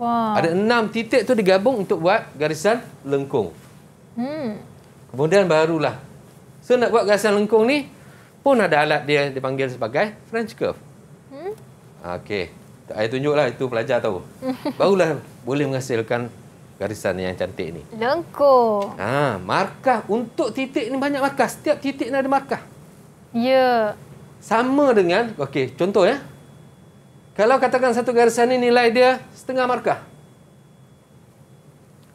Wow. Ada enam titik tu digabung untuk buat garisan lengkung. Mm. Kemudian barulah. So nak buat garisan lengkung ni, pun ada alat dia dipanggil sebagai French Curve. Mm. Okey. Saya tunjuklah itu pelajar tahu. Barulah boleh menghasilkan garisan yang cantik ni. Lengkuh. Ha, markah untuk titik ni banyak markah. Setiap titik ni ada markah. Ya. Sama dengan, okey, contoh ya. Kalau katakan satu garisan ni nilai dia setengah markah.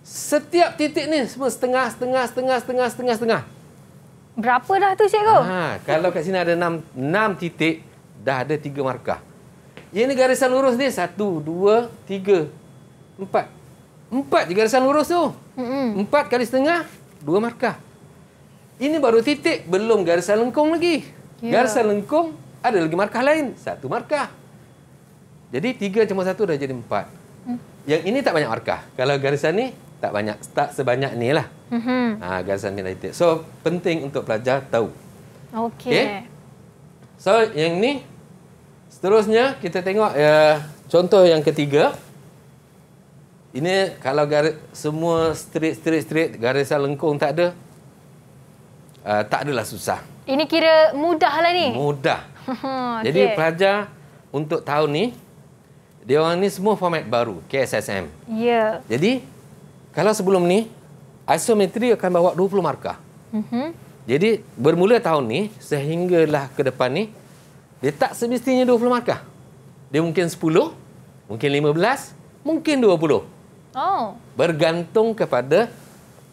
Setiap titik ni semua setengah, setengah, setengah, setengah, setengah, setengah. Berapa dah tu cikgu? Ha, kalau kat sini ada enam, enam titik, dah ada tiga markah. Ini garisan lurus ni satu, dua, tiga, empat. Empat je garisan lurus tu. Empat kali setengah, dua markah. Ini baru titik, belum garisan lengkung lagi. Yeah. Garisan lengkung, ada lagi markah lain. Satu markah. Jadi tiga cuma satu dah jadi empat. Mm. Yang ini tak banyak markah. Kalau garisan ni, tak banyak. Tak sebanyak ni lah. Mm-hmm. Ha, garisan ni titik. So, penting untuk pelajar tahu. Okay. okay? So, yang ni, seterusnya kita tengok uh, contoh yang ketiga. Ini kalau garis, semua straight, straight, straight, garisan lengkung tak ada, uh, tak adalah susah. Ini kira mudah mudahlah ni? Mudah. Jadi pelajar untuk tahun ni, dia orang ni semua format baru, KSSM. Ya. Yeah. Jadi, kalau sebelum ni, isometri akan bawa 20 markah. Mm-hmm. Jadi, bermula tahun ni, sehinggalah ke depan ni, dia tak semestinya 20 markah. Dia mungkin 10, mungkin 15, mungkin 20. Oh. Bergantung kepada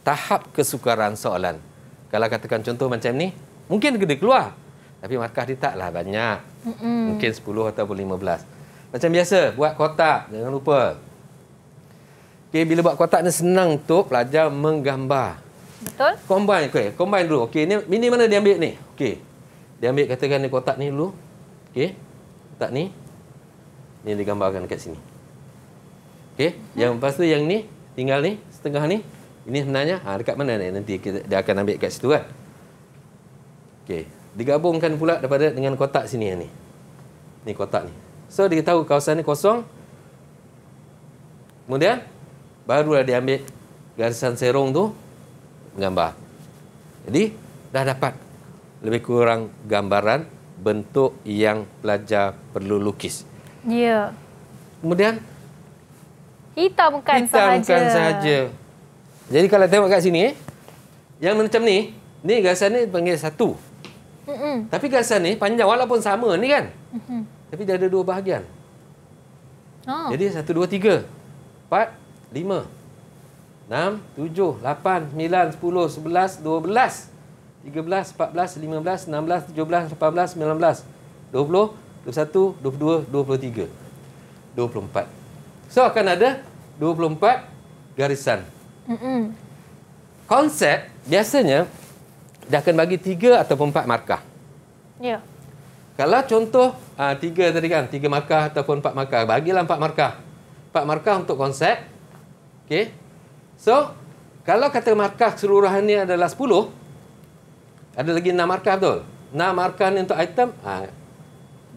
tahap kesukaran soalan. Kalau katakan contoh macam ni, mungkin dia keluar. Tapi markah dia taklah banyak. Mm-mm. Mungkin 10 ataupun 15. Macam biasa, buat kotak. Jangan lupa. Okay, bila buat kotak ni senang untuk pelajar menggambar. Betul. Combine, okay. Combine dulu. Okay, ni, ini mana dia ambil ni? Okay. Dia ambil katakan ni kotak ni dulu. Okay. Kotak ni. Ini digambarkan dekat sini. Okey, yang lepas tu yang ni tinggal ni setengah ni. Ini sebenarnya ha, dekat mana ni nanti kita, dia akan ambil kat situ kan. Okey, digabungkan pula daripada dengan kotak sini yang ni. Ni kotak ni. So dia tahu kawasan ni kosong. Kemudian barulah dia ambil garisan serong tu menggambar. Jadi dah dapat lebih kurang gambaran bentuk yang pelajar perlu lukis. Ya. Yeah. Kemudian Hitam bukan hitam sahaja. Hitam bukan sahaja. Jadi kalau tengok kat sini, eh, yang macam ni, ni gasan ni panggil satu. Mm -mm. Tapi gasan ni panjang walaupun sama ni kan. Mm -hmm. Tapi dia ada dua bahagian. Oh. Jadi satu, dua, tiga. Empat, lima. Enam, tujuh, lapan, sembilan, sepuluh, sebelas, dua belas. Tiga belas, empat belas, lima belas, enam belas, tujuh belas, lapan belas, sembilan belas. Dua puluh, dua puluh satu, dua puluh dua, dua puluh tiga. Dua puluh empat. So akan ada 24 garisan. Mm -mm. Konsep biasanya dia akan bagi tiga atau empat markah. Ya. Yeah. Kalau contoh uh, ah, 3 tadi kan, tiga markah ataupun empat markah. Bagilah empat markah. empat markah untuk konsep. Okey. So kalau kata markah keseluruhannya adalah sepuluh, ada lagi enam markah betul? Enam markah ni untuk item uh,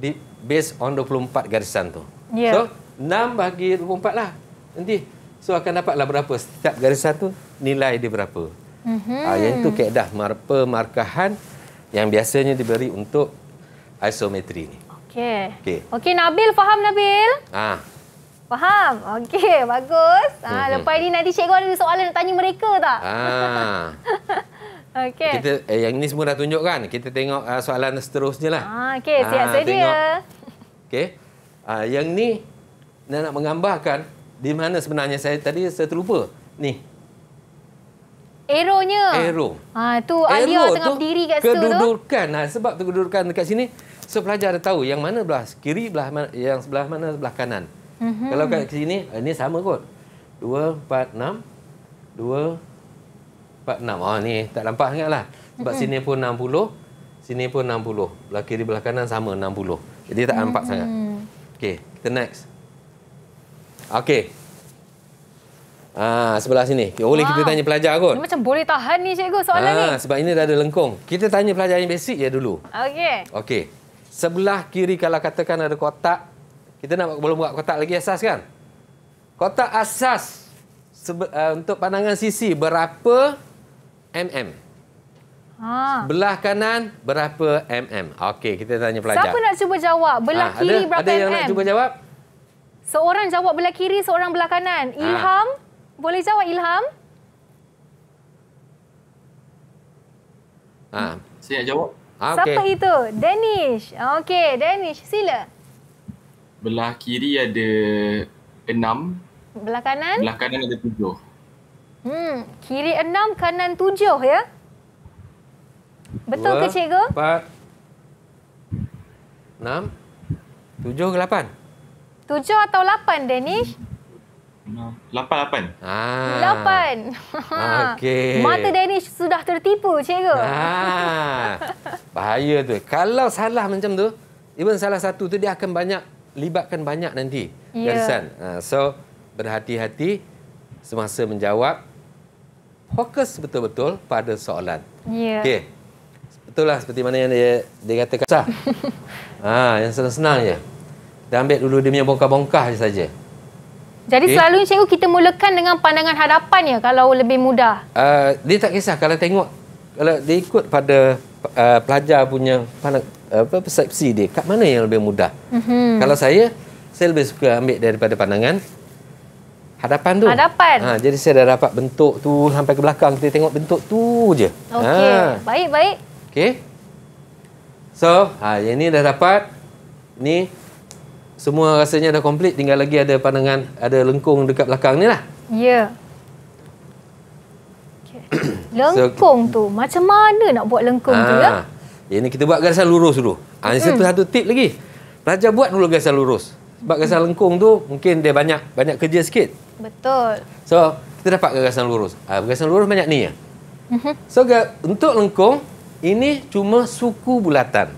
di based on 24 garisan tu. Yeah. So 6 bagi 24 lah. Nanti. So akan lah berapa. Setiap garis satu nilai dia berapa. Mm-hmm. Ha, yang itu keedah pemarkahan yang biasanya diberi untuk isometri ni. Okey. Okey okay, Nabil faham Nabil? Ah. Ha. Faham? Okey, bagus. Ha, mm-hmm. Lepas ini nanti cikgu ada soalan nak tanya mereka tak? Ha. Okey. Kita, eh, yang ini semua dah tunjukkan Kita tengok uh, soalan seterusnya lah. Ha, Okey. siap ha, sedia. Okey. Uh, yang ni dan nak mengambahkan di mana sebenarnya saya tadi saya terlupa. Ni. Aeronya. Aero. Ha, tu Alia Aero tengah tu berdiri kat situ tu. Kedudukan. Ha, sebab tu kedudukan dekat sini. So pelajar dah tahu yang mana belah kiri, belah yang sebelah mana belah kanan. Mm-hmm. Kalau kat sini, ini eh, sama kot. 2, 4, 6. 2, 4, Oh, ni tak nampak sangat lah. Sebab mm-hmm. sini pun 60. Sini pun 60. Belah kiri, belah kanan sama 60. Jadi tak nampak mm-hmm. sangat. Okey, kita next. Okey. Ha, sebelah sini. Ya, boleh wow. kita tanya pelajar kot. Ini macam boleh tahan ni cikgu soalan ha, ni. Sebab ini dah ada lengkung. Kita tanya pelajar yang basic ya dulu. Okey. Okey. Sebelah kiri kalau katakan ada kotak. Kita nak belum buat kotak lagi asas kan? Kotak asas sebe, uh, untuk pandangan sisi berapa mm? Ha. Belah kanan berapa mm? Okey, kita tanya pelajar. Siapa nak cuba jawab? Belah ha, kiri ada, berapa ada mm? Ada yang nak cuba jawab? Seorang jawab belah kiri, seorang belah kanan. Ah. Ilham, ha. boleh jawab Ilham? Ha. Saya jawab. Ha, ah, okay. Siapa itu? Danish. Okey, Danish. Sila. Belah kiri ada enam. Belah kanan? Belah kanan ada tujuh. Hmm, kiri enam, kanan tujuh ya? Betul ke cikgu? Empat, enam, tujuh ke lapan? Tujuh atau lapan, Danish? Lapan, lapan. Ah. Lapan. Ah, okay. Mata Danish sudah tertipu, cikgu. Ah. Bahaya tu. Kalau salah macam tu, even salah satu tu dia akan banyak libatkan banyak nanti. Ya. Yeah. So, berhati-hati semasa menjawab. Fokus betul-betul pada soalan. Ya. Yeah. Okey. Betul lah seperti mana yang dia, dia katakan. ah, yang senang-senang je. -senang dan ambil dulu dia punya bongkah-bongkah saja. Jadi okay. selalu cikgu kita mulakan dengan pandangan hadapan ya kalau lebih mudah. Uh, dia tak kisah kalau tengok kalau dia ikut pada uh, pelajar punya pandang, apa persepsi dia kat mana yang lebih mudah. Mm-hmm. Kalau saya saya lebih suka ambil daripada pandangan hadapan tu. Hadapan. Ha, jadi saya dah dapat bentuk tu sampai ke belakang kita tengok bentuk tu je. Okey. Ha. Baik baik. Okey. So, ha, yang ni dah dapat. Ni semua rasanya dah komplit tinggal lagi ada pandangan ada lengkung dekat belakang ni lah ya yeah. okay. lengkung so, tu macam mana nak buat lengkung aa, tu ya ah, ini kita buat garisan lurus dulu ha, ini satu, mm. satu tip lagi pelajar buat dulu garisan lurus sebab garisan mm. lengkung tu mungkin dia banyak banyak kerja sikit betul so kita dapat garisan lurus ha, ah, garisan lurus banyak ni ya mm-hmm. so untuk lengkung ini cuma suku bulatan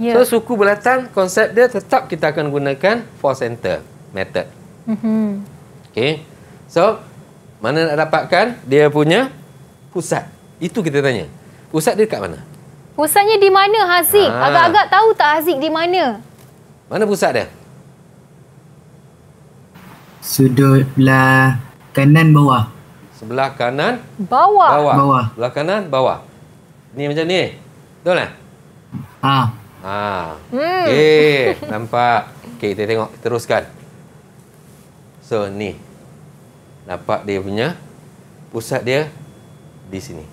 Yeah. So suku bulatan konsep dia tetap kita akan gunakan four center method. Mm-hmm. Okay. So mana nak dapatkan dia punya pusat? Itu kita tanya. Pusat dia dekat mana? Pusatnya di mana Haziq? Ha. Agak-agak tahu tak Haziq di mana? Mana pusat dia? Sudut belah kanan bawah. Sebelah kanan bawah. Bawah. bawah. Belah kanan bawah. Ni macam ni. Betul tak? Ha. Ha. Hmm. Okey, nampak. Okey, kita tengok teruskan. So ni. Nampak dia punya pusat dia di sini.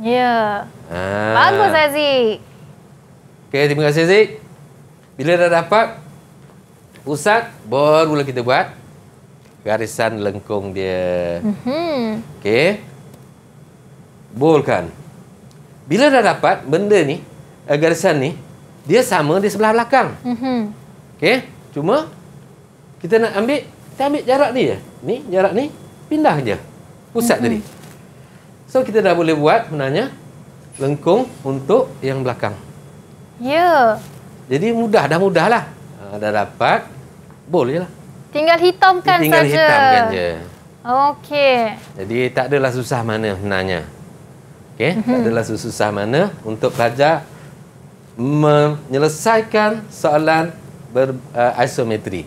Ya. Yeah. Ha. Bagus Aziz. Okey, terima kasih Aziz. Bila dah dapat pusat barulah kita buat garisan lengkung dia. Mhm. Okey. Bolkan. Bila dah dapat benda ni, eh, garisan ni, dia sama di sebelah belakang. Mm -hmm. Okey, cuma kita nak ambil, kita ambil jarak ni je. Ni, jarak ni, pindah je. Pusat mm-hmm. tadi. Mm -hmm. So, kita dah boleh buat menanya lengkung untuk yang belakang. Ya. Yeah. Jadi, mudah. Dah mudah lah. Ha, dah dapat, boleh lah. Tinggal hitamkan tinggal saja. Tinggal hitamkan je. Okey. Jadi, tak adalah susah mana menanya, Okey, mm -hmm. tak mm-hmm. adalah susah mana untuk pelajar menyelesaikan soalan ber, uh, isometri.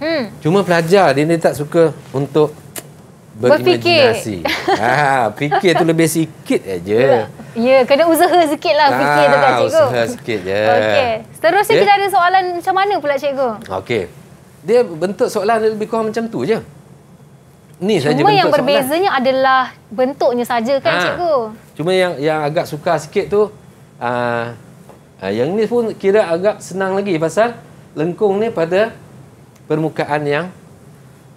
Hmm. Cuma pelajar dia, dia tak suka untuk berimajinasi. ha, fikir tu lebih sikit aja. Ya, ya kena usaha sikit lah ah, fikir ha, dekat cikgu. Usaha sikit je. Okay. Seterusnya okay. Ya. kita ada soalan macam mana pula cikgu? Okey. Dia bentuk soalan dia lebih kurang macam tu je. Ni Cuma yang soalan. berbezanya adalah bentuknya saja kan ha. cikgu? Cuma yang yang agak sukar sikit tu, uh, Ha, yang ni pun kira agak senang lagi pasal lengkung ni pada permukaan yang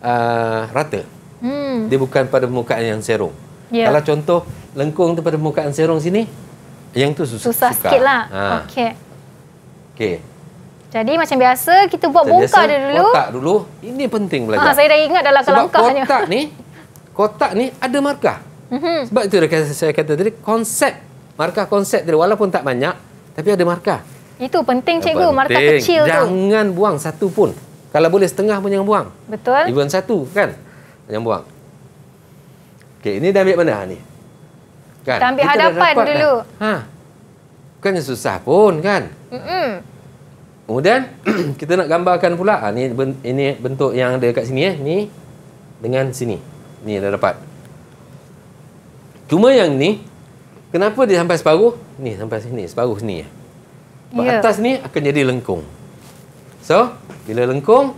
uh, rata. Hmm. Dia bukan pada permukaan yang serong. Yeah. Kalau contoh lengkung tu pada permukaan serong sini, yang tu susah. Susah suka. sikit lah. Ha. Okay. Okay. Jadi macam biasa kita buat macam buka biasa, dia dulu. Kotak dulu. Ini penting belajar. Ha, saya dah ingat dalam kelas kotak hanya. ni. Kotak ni ada markah. Mm-hmm. Sebab itu saya kata tadi konsep markah konsep tadi walaupun tak banyak tapi ada markah. Itu penting cikgu, penting. markah kecil jangan tu. Jangan buang satu pun. Kalau boleh setengah pun jangan buang. Betul. Even satu kan. Jangan buang. Okey, ini dah ambil mana ha, ni? Kan? Kita hadapan dah dulu. Dah. Ha. Bukan susah pun kan? Mm -mm. Kemudian kita nak gambarkan pula. Ha, ni ini bentuk yang ada kat sini eh. Ni dengan sini. Ni dah dapat. Cuma yang ni Kenapa dia sampai separuh? Ni sampai sini, separuh sini. Sebab yeah. atas ni akan jadi lengkung. So, bila lengkung,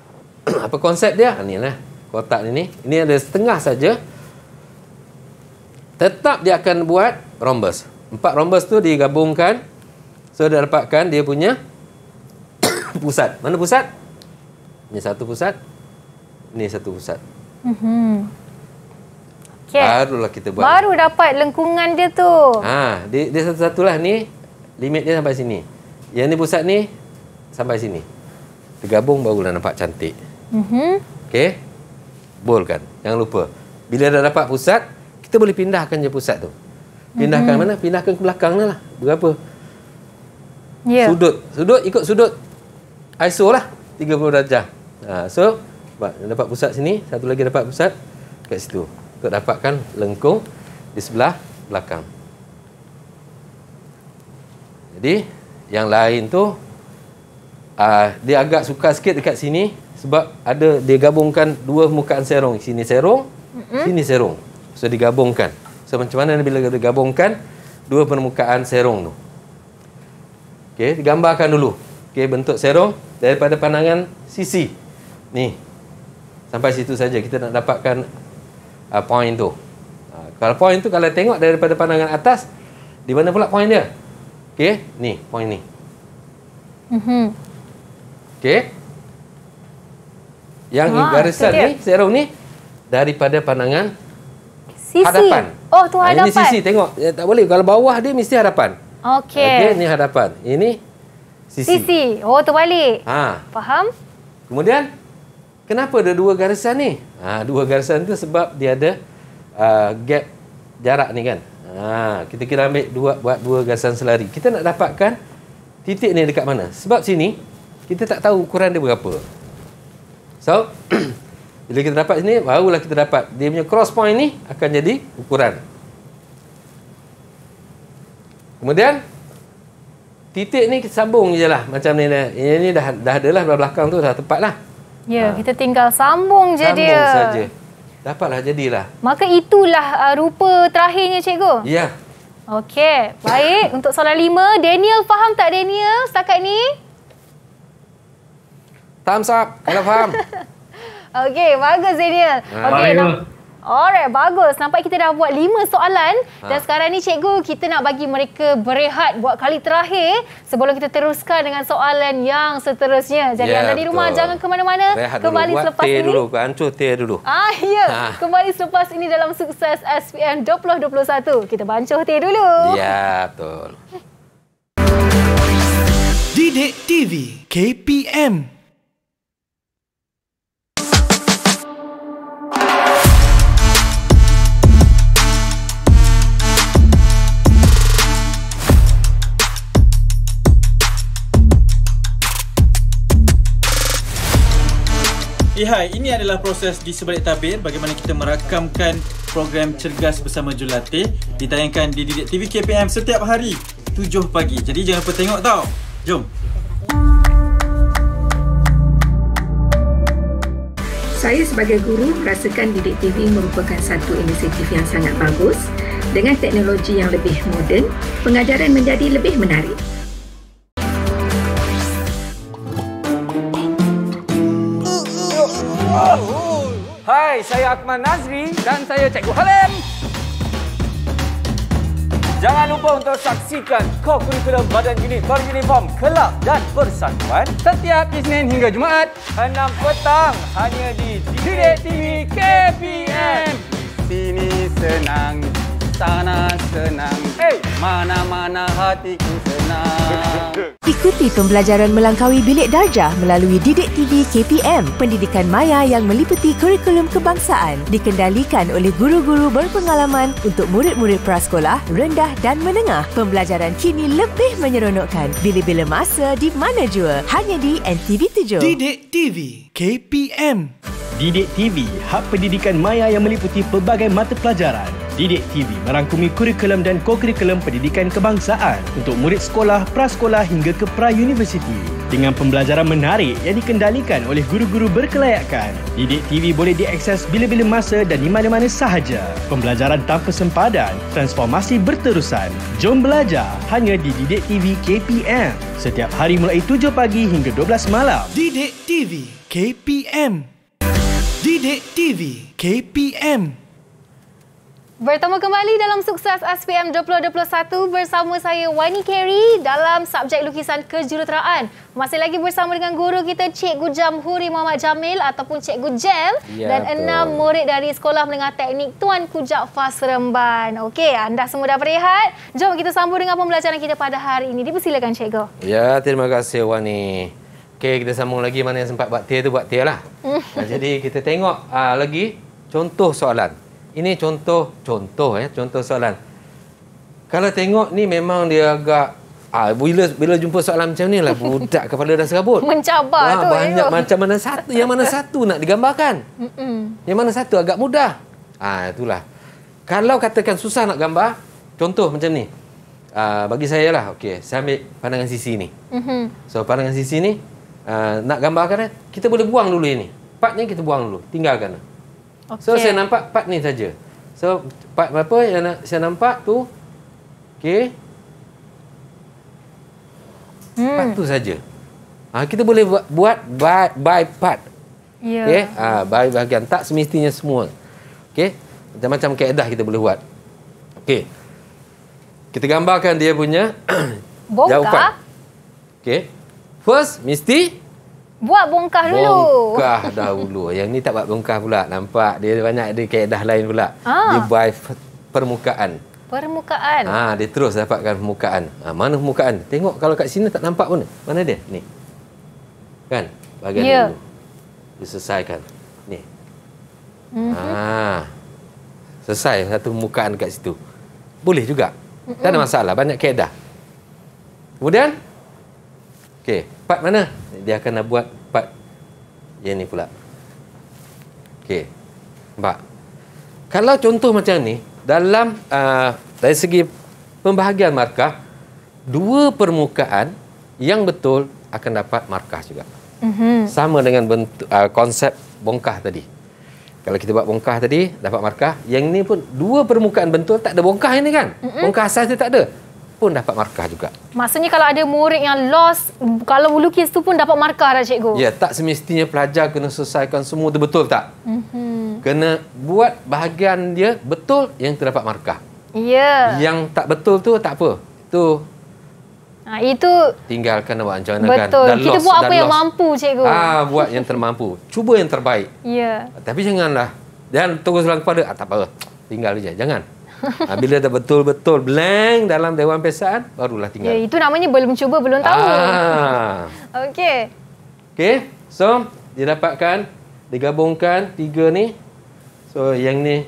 apa konsep dia? Ha, ni lah, kotak ni ni. Ini ada setengah saja. Tetap dia akan buat rhombus. Empat rhombus tu digabungkan. So, dia dapatkan dia punya pusat. Mana pusat? Ini satu pusat. Ini satu pusat. Mm -hmm. Okay. Barulah kita buat. Baru dapat lengkungan dia tu. Ha, dia, dia satu-satulah ni. Limit dia sampai sini. Yang ni pusat ni, sampai sini. Tergabung barulah nampak cantik. Mm -hmm. Okay. Bol kan? Jangan lupa. Bila dah dapat pusat, kita boleh pindahkan je pusat tu. Pindahkan mm -hmm. mana? Pindahkan ke belakang lah. Berapa? Yeah. Sudut. Sudut, ikut sudut. ISO lah. 30 darjah. Ha, so, dapat pusat sini. Satu lagi dapat pusat. Kat situ untuk dapatkan lengkung di sebelah belakang. Jadi yang lain tu uh, dia agak suka sikit dekat sini sebab ada dia gabungkan dua permukaan serong. Sini serong, mm-hmm. sini serong. So digabungkan. So macam mana bila dia gabungkan dua permukaan serong tu? Okey, digambarkan dulu. Okey, bentuk serong daripada pandangan sisi. Ni. Sampai situ saja kita nak dapatkan uh, point tu. Uh, kalau point tu kalau tengok daripada pandangan atas, di mana pula point dia? Okey, ni point ni. Mhm. Mm Okey. Yang Wah, garisan ni, serum ni daripada pandangan sisi. hadapan. Oh, tu ah, hadapan. Ha, ini sisi, tengok. Ya, tak boleh kalau bawah dia mesti hadapan. Okey. Okey, ni hadapan. Ini sisi. Sisi. Oh, terbalik. Ha. Faham? Kemudian? Kenapa ada dua garisan ni? Ha, dua garisan tu sebab dia ada uh, gap jarak ni kan. Ha, kita kira ambil dua buat dua garisan selari. Kita nak dapatkan titik ni dekat mana? Sebab sini kita tak tahu ukuran dia berapa. So, bila kita dapat sini, barulah kita dapat. Dia punya cross point ni akan jadi ukuran. Kemudian, titik ni kita sambung je lah. Macam ni, lah. ini dah, dah adalah belakang tu dah tepat lah. Ya, ha. kita tinggal sambung je dia. Sambung saja. Dapatlah jadilah. Maka itulah uh, rupa terakhirnya cikgu. Ya. Okey, baik. Untuk soalan lima, Daniel faham tak Daniel setakat ni? Thumbs up. Kalau faham. Okey, bagus Daniel. Ah. Okey, Alright, bagus. Nampak kita dah buat lima soalan. Ha. Dan sekarang ni cikgu, kita nak bagi mereka berehat buat kali terakhir sebelum kita teruskan dengan soalan yang seterusnya. Jadi yeah, anda di rumah, jangan ke mana-mana. Kembali dulu. selepas ini. Buat dulu. Hancur teh dulu. Ah, ya. Yeah. Ha. Kembali selepas ini dalam sukses SPM 2021. Kita bancuh teh dulu. Ya, yeah, betul. Didik TV KPM Okey hai, ini adalah proses di sebalik tabir bagaimana kita merakamkan program Cergas Bersama Julate ditayangkan di Didik TV KPM setiap hari 7 pagi. Jadi jangan lupa tengok tau. Jom. Saya sebagai guru merasakan Didik TV merupakan satu inisiatif yang sangat bagus. Dengan teknologi yang lebih moden, pengajaran menjadi lebih menarik. saya Akmal Nazri dan saya Cikgu Halim. Jangan lupa untuk saksikan kokurikulum badan unit beruniform kelab dan persatuan setiap Isnin hingga Jumaat 6 petang hanya di Direct TV KPM. Sini senang sana senang hey. Mana-mana hatiku senang Ikuti pembelajaran melangkaui bilik darjah melalui Didik TV KPM Pendidikan Maya yang meliputi kurikulum kebangsaan Dikendalikan oleh guru-guru berpengalaman untuk murid-murid prasekolah, rendah dan menengah Pembelajaran kini lebih menyeronokkan bila-bila masa di mana jua Hanya di NTV7 Didik TV KPM Didik TV, hak pendidikan maya yang meliputi pelbagai mata pelajaran. Didik TV merangkumi kurikulum dan kokurikulum pendidikan kebangsaan untuk murid sekolah, prasekolah hingga ke pra-universiti. Dengan pembelajaran menarik yang dikendalikan oleh guru-guru berkelayakan, Didik TV boleh diakses bila-bila masa dan di mana-mana sahaja. Pembelajaran tanpa sempadan, transformasi berterusan. Jom belajar hanya di Didik TV KPM. Setiap hari mulai 7 pagi hingga 12 malam. Didik TV KPM Didik TV KPM Bertemu kembali dalam sukses SPM 2021 bersama saya Wani Carey dalam subjek lukisan kejuruteraan. Masih lagi bersama dengan guru kita Cikgu Jamhuri Muhammad Jamil ataupun Cikgu Jam ya, dan enam murid dari Sekolah Menengah Teknik Tuan Kujak Fas Seremban. Okey, anda semua dah berehat. Jom kita sambung dengan pembelajaran kita pada hari ini. Dipersilakan Cikgu. Ya, terima kasih Wani. Okey, kita sambung lagi mana yang sempat buat tier tu buat tier lah. Hmm. Jadi kita tengok uh, lagi contoh soalan. Ini contoh contoh ya, contoh soalan. Kalau tengok ni memang dia agak ah bila bila jumpa soalan macam ni lah budak kepala dah serabut. Mencabar ah, tu. banyak ayo. macam mana satu yang mana satu nak digambarkan? Mm-mm. Yang mana satu agak mudah? Ah itulah. Kalau katakan susah nak gambar, contoh macam ni. Ah bagi saya lah. Okey, saya ambil pandangan sisi ni. Mm-hmm. So pandangan sisi ni ah, nak gambarkan eh, kita boleh buang dulu ini. ni kita buang dulu, tinggalkan. Lah. So okay. saya nampak part ni saja. So part apa? yang nak, saya nampak tu? okay. Hmm. Part tu saja. Ha, kita boleh buat, buat by, by part. Yeah. Okay? Ha, by bahagian tak semestinya semua. okay. Macam macam kaedah kita boleh buat. Okay. Kita gambarkan dia punya Bongkar. Okay. First mesti Buat bongkah dulu. Bongkah dahulu. Yang ni tak buat bongkah pula. Nampak dia banyak ada kaedah lain pula. Ah. Dia buy permukaan. Permukaan. Ah, ha, dia terus dapatkan permukaan. Ha, mana permukaan? Tengok kalau kat sini tak nampak pun. Mana dia? Ni. Kan? Bagian yeah. dulu. Dia selesaikan. Ni. Mm-hmm. Ah. Ha. Selesai satu permukaan kat situ. Boleh juga. Mm-mm. Tak ada masalah. Banyak kaedah. Kemudian? Okey. Part mana? dia akan nak buat part yang ni pula. Okey. Nampak? Kalau contoh macam ni, dalam uh, dari segi pembahagian markah, dua permukaan yang betul akan dapat markah juga. Mm-hmm. Sama dengan bentuk, uh, konsep bongkah tadi. Kalau kita buat bongkah tadi, dapat markah. Yang ni pun dua permukaan betul tak ada bongkah ini kan? Mm-hmm. Bongkah asas dia tak ada pun dapat markah juga. Maksudnya kalau ada murid yang lost, kalau melukis tu pun dapat markah dah cikgu? Ya, tak semestinya pelajar kena selesaikan semua tu betul tak? Mm -hmm. Kena buat bahagian dia betul yang terdapat markah. Ya. Yeah. Yang tak betul tu tak apa. Itu... Ha, itu tinggalkan buat macam mana betul. kita lost, buat apa yang lost. mampu cikgu ha, buat yang termampu cuba yang terbaik yeah. tapi janganlah dan terus kepada ah, tak apa tinggal saja jangan ha, bila dah betul-betul blank dalam Dewan Pesaan, barulah tinggal. Ya, itu namanya belum cuba, belum tahu. Ah. Okey. Okey, so dia dapatkan, digabungkan tiga ni. So yang ni,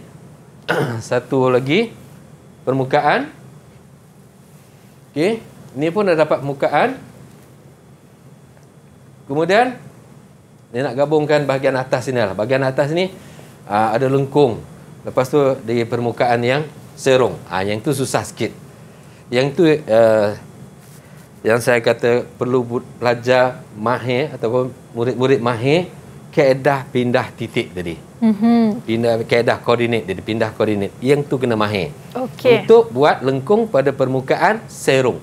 satu lagi. Permukaan. Okey, ni pun dah dapat permukaan. Kemudian, dia nak gabungkan bahagian atas ni lah. Bahagian atas ni, aa, ah, ada lengkung. Lepas tu, dari permukaan yang serong. Ah ha, yang tu susah sikit. Yang tu uh, yang saya kata perlu belajar mahir ataupun murid-murid mahir kaedah pindah titik tadi. mm Pindah kaedah koordinat jadi pindah koordinat. Yang tu kena mahir. Okay. Untuk buat lengkung pada permukaan serong.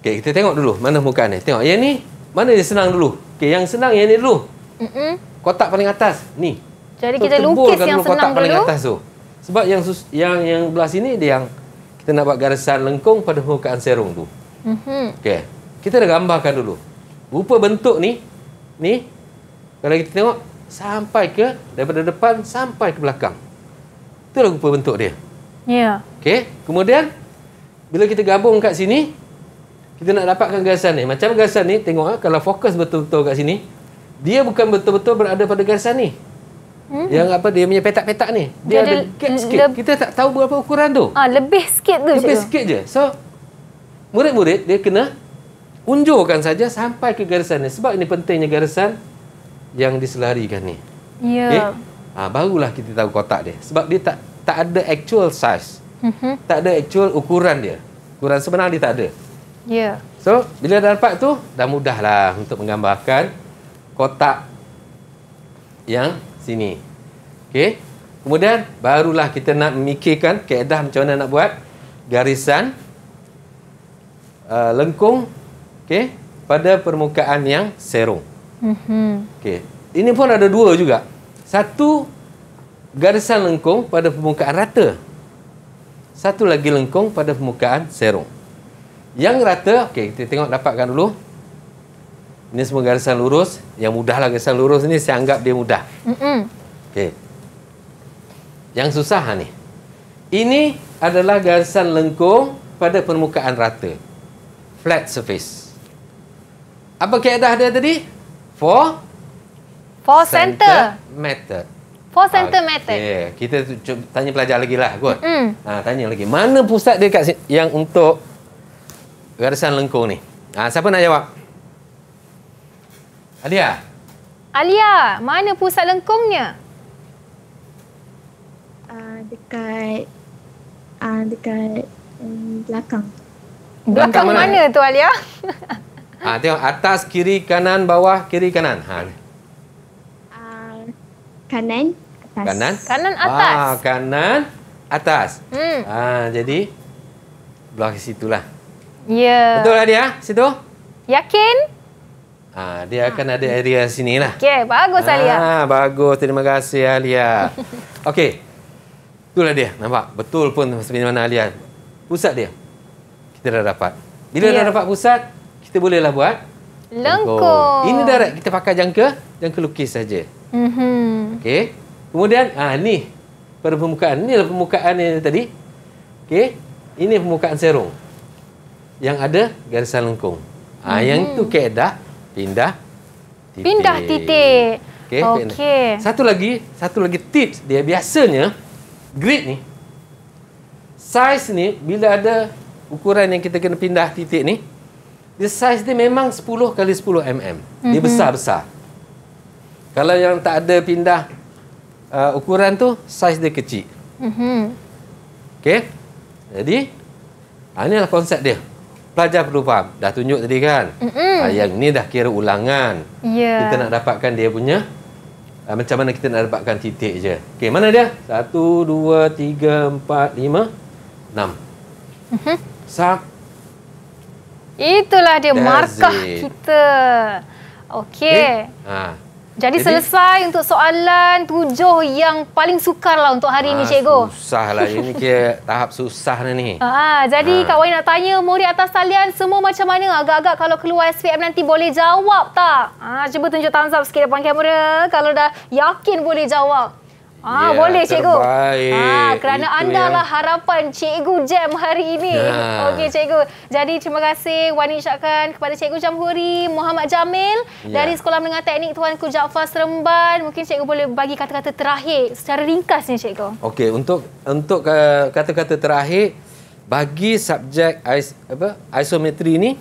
Okey, kita tengok dulu mana muka ni. Tengok yang ni. Mana dia senang dulu? Okey, yang senang yang ni dulu. Mm-hmm. Kotak paling atas ni. Jadi so, kita lukis yang senang dulu. Kotak paling atas tu. Sebab yang sus, yang yang belah sini dia yang kita nak buat garisan lengkung pada permukaan serong tu. Mm-hmm. Okey. Kita dah gambarkan dulu. Rupa bentuk ni ni kalau kita tengok sampai ke daripada depan sampai ke belakang. Itulah rupa bentuk dia. Ya. Yeah. Okey. Kemudian bila kita gabung kat sini kita nak dapatkan garisan ni. Macam garisan ni tengok ah, kalau fokus betul-betul kat sini dia bukan betul-betul berada pada garisan ni. Hmm. Yang apa dia punya petak-petak ni. Dia, dia ada gap sikit. Le- kita tak tahu berapa ukuran tu. Ah, lebih sikit tu Lebih cikgu. sikit je. So murid-murid dia kena unjurkan saja sampai ke garisan ni sebab ini pentingnya garisan yang diselarikan ni. Ya. Yeah. Okay? Ah, barulah kita tahu kotak dia sebab dia tak tak ada actual size. Mm-hmm. Tak ada actual ukuran dia. Ukuran sebenar dia tak ada. Yeah. So, bila dah dapat tu, dah mudahlah untuk menggambarkan kotak yang sini. Okey. Kemudian barulah kita nak memikirkan keadaan macam mana nak buat garisan uh, lengkung okey pada permukaan yang serong. Mhm. Okey. Ini pun ada dua juga. Satu garisan lengkung pada permukaan rata. Satu lagi lengkung pada permukaan serong. Yang rata, okey kita tengok dapatkan dulu. Ini semua garisan lurus. Yang mudahlah garisan lurus ini saya anggap dia mudah. Mm-mm. Okay. Yang susah lah ni. Ini adalah garisan lengkung pada permukaan rata. Flat surface. Apa keadaan dia tadi? Four. Four center. Meter. Four center okay. meter. Kita tanya pelajar lagi lah. Good. Ha, tanya lagi. Mana pusat dia kat sini? Yang untuk garisan lengkung ni? Ha, siapa nak jawab? Alia. Alia, mana pusat lengkungnya? Ah uh, dekat ah uh, dekat um, belakang. Belakang mana? mana tu Alia? Ah tengok atas, kiri, kanan, bawah, kiri, kanan. Ha. Uh, kanan, atas. Kanan? Kanan atas. Ah kanan atas. Hmm. Ah uh, jadi belakang situlah. Ya. Yeah. Betul Alia, situ? Yakin? Ha, dia ha. akan ada area sini lah. Okey, bagus ah, Alia. Ha, bagus, terima kasih Alia. Okey, itulah dia. Nampak? Betul pun sebenarnya mana Alia. Pusat dia. Kita dah dapat. Bila yeah. dah dapat pusat, kita bolehlah buat... Lengkung. lengkung. Ini direct kita pakai jangka, jangka lukis saja. Mm -hmm. Okey. Kemudian, ah ha, ni pada permukaan. adalah permukaan yang tadi. Okey. Ini permukaan serung. Yang ada garisan lengkung. Ah ha, mm -hmm. yang itu mhm. keedah pindah titik. Pindah titik. Okey. Okay. Satu lagi, satu lagi tips dia biasanya grid ni size ni bila ada ukuran yang kita kena pindah titik ni, dia size dia memang 10 kali 10 mm. Dia mm -hmm. besar-besar. Kalau yang tak ada pindah uh, ukuran tu, size dia kecil. Mhm. Mm Okey. Jadi, ah, inilah konsep dia pelajar perlu faham dah tunjuk tadi kan mm-hmm. ha, yang ni dah kira ulangan yeah. kita nak dapatkan dia punya ha, macam mana kita nak dapatkan titik je ok mana dia Satu, dua, tiga, empat, lima, enam. mm-hmm. sak itulah dia That's markah it. kita ok, okay. Eh? Ah. ha jadi selesai untuk soalan tujuh yang paling sukar lah untuk hari ha, ini, ah, Cikgu. Susah lah. Ini kira tahap susah ni. Ah, Ha, jadi ha. Kak Wai nak tanya, murid atas talian semua macam mana? Agak-agak kalau keluar SPM nanti boleh jawab tak? Ah, cuba tunjuk thumbs up sikit depan kamera kalau dah yakin boleh jawab. Ah yeah, boleh cikgu. Terbaik. Ah kerana Itu andalah ya. harapan cikgu Jam hari ini. Ha. Okey cikgu. Jadi terima kasih Wani ucapkan kepada cikgu Jamhuri Muhammad Jamil yeah. dari Sekolah Menengah Teknik Tuanku Jaafar Seremban. Mungkin cikgu boleh bagi kata-kata terakhir secara ringkas ni cikgu. Okey untuk untuk uh, kata-kata uh, terakhir bagi subjek is, apa isometri ni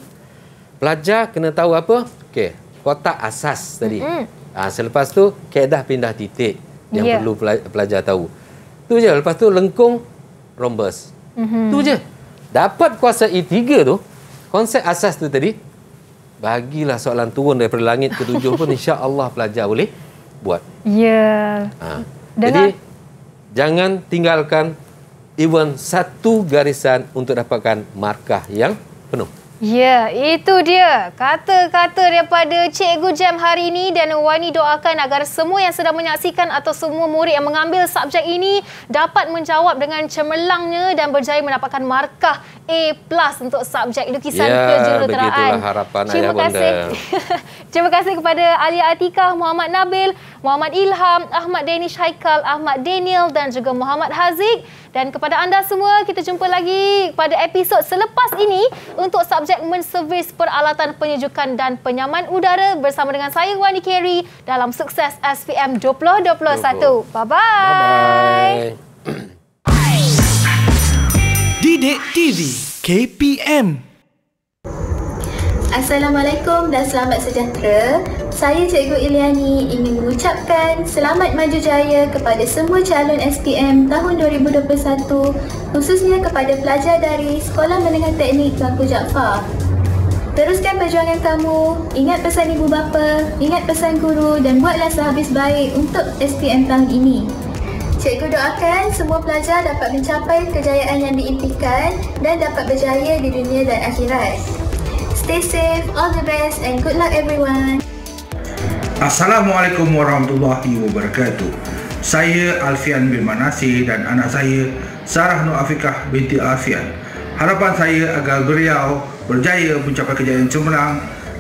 pelajar kena tahu apa? Okey, kotak asas tadi. Mm-hmm. Ah selepas tu kaedah pindah titik yang yeah. perlu pelajar tahu. Tu je. Lepas tu lengkung, rhombus. Mm-hmm. Tu je. Dapat kuasa E3 tu, konsep asas tu tadi, bagilah soalan turun daripada langit ke tujuh pun insya Allah pelajar boleh buat. Ya. Yeah. Ha. Jadi, jangan tinggalkan even satu garisan untuk dapatkan markah yang penuh. Ya, itu dia kata-kata daripada Cikgu Jam hari ini dan Wani doakan agar semua yang sedang menyaksikan atau semua murid yang mengambil subjek ini dapat menjawab dengan cemerlangnya dan berjaya mendapatkan markah A+ untuk subjek lukisan ya, kejuruteraan. Ya, begitulah harapan Terima ayah bunda. Terima kasih kepada Ali Atika, Muhammad Nabil, Muhammad Ilham, Ahmad Danish Haikal, Ahmad Daniel dan juga Muhammad Haziq. Dan kepada anda semua, kita jumpa lagi pada episod selepas ini untuk subjek menservis peralatan penyejukan dan penyaman udara bersama dengan saya Wani Kerry dalam sukses SPM 2021. Bye-bye. Didik TV KPM Assalamualaikum dan selamat sejahtera. Saya Cikgu Iliani ingin mengucapkan selamat maju jaya kepada semua calon SPM tahun 2021 khususnya kepada pelajar dari Sekolah Menengah Teknik Tuanku Jaafar. Teruskan perjuangan kamu, ingat pesan ibu bapa, ingat pesan guru dan buatlah sehabis baik untuk SPM tahun ini. Cikgu doakan semua pelajar dapat mencapai kejayaan yang diimpikan dan dapat berjaya di dunia dan akhirat. Stay safe, all the best and good luck everyone. Assalamualaikum warahmatullahi wabarakatuh. Saya Alfian bin Manasi dan anak saya Sarah Nur Afiqah binti Alfian. Harapan saya agar beliau berjaya mencapai kejayaan cemerlang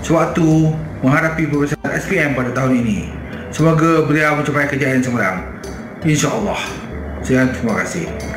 sewaktu menghadapi perusahaan SPM pada tahun ini. Semoga beliau mencapai kejayaan cemerlang. InsyaAllah. terima kasih.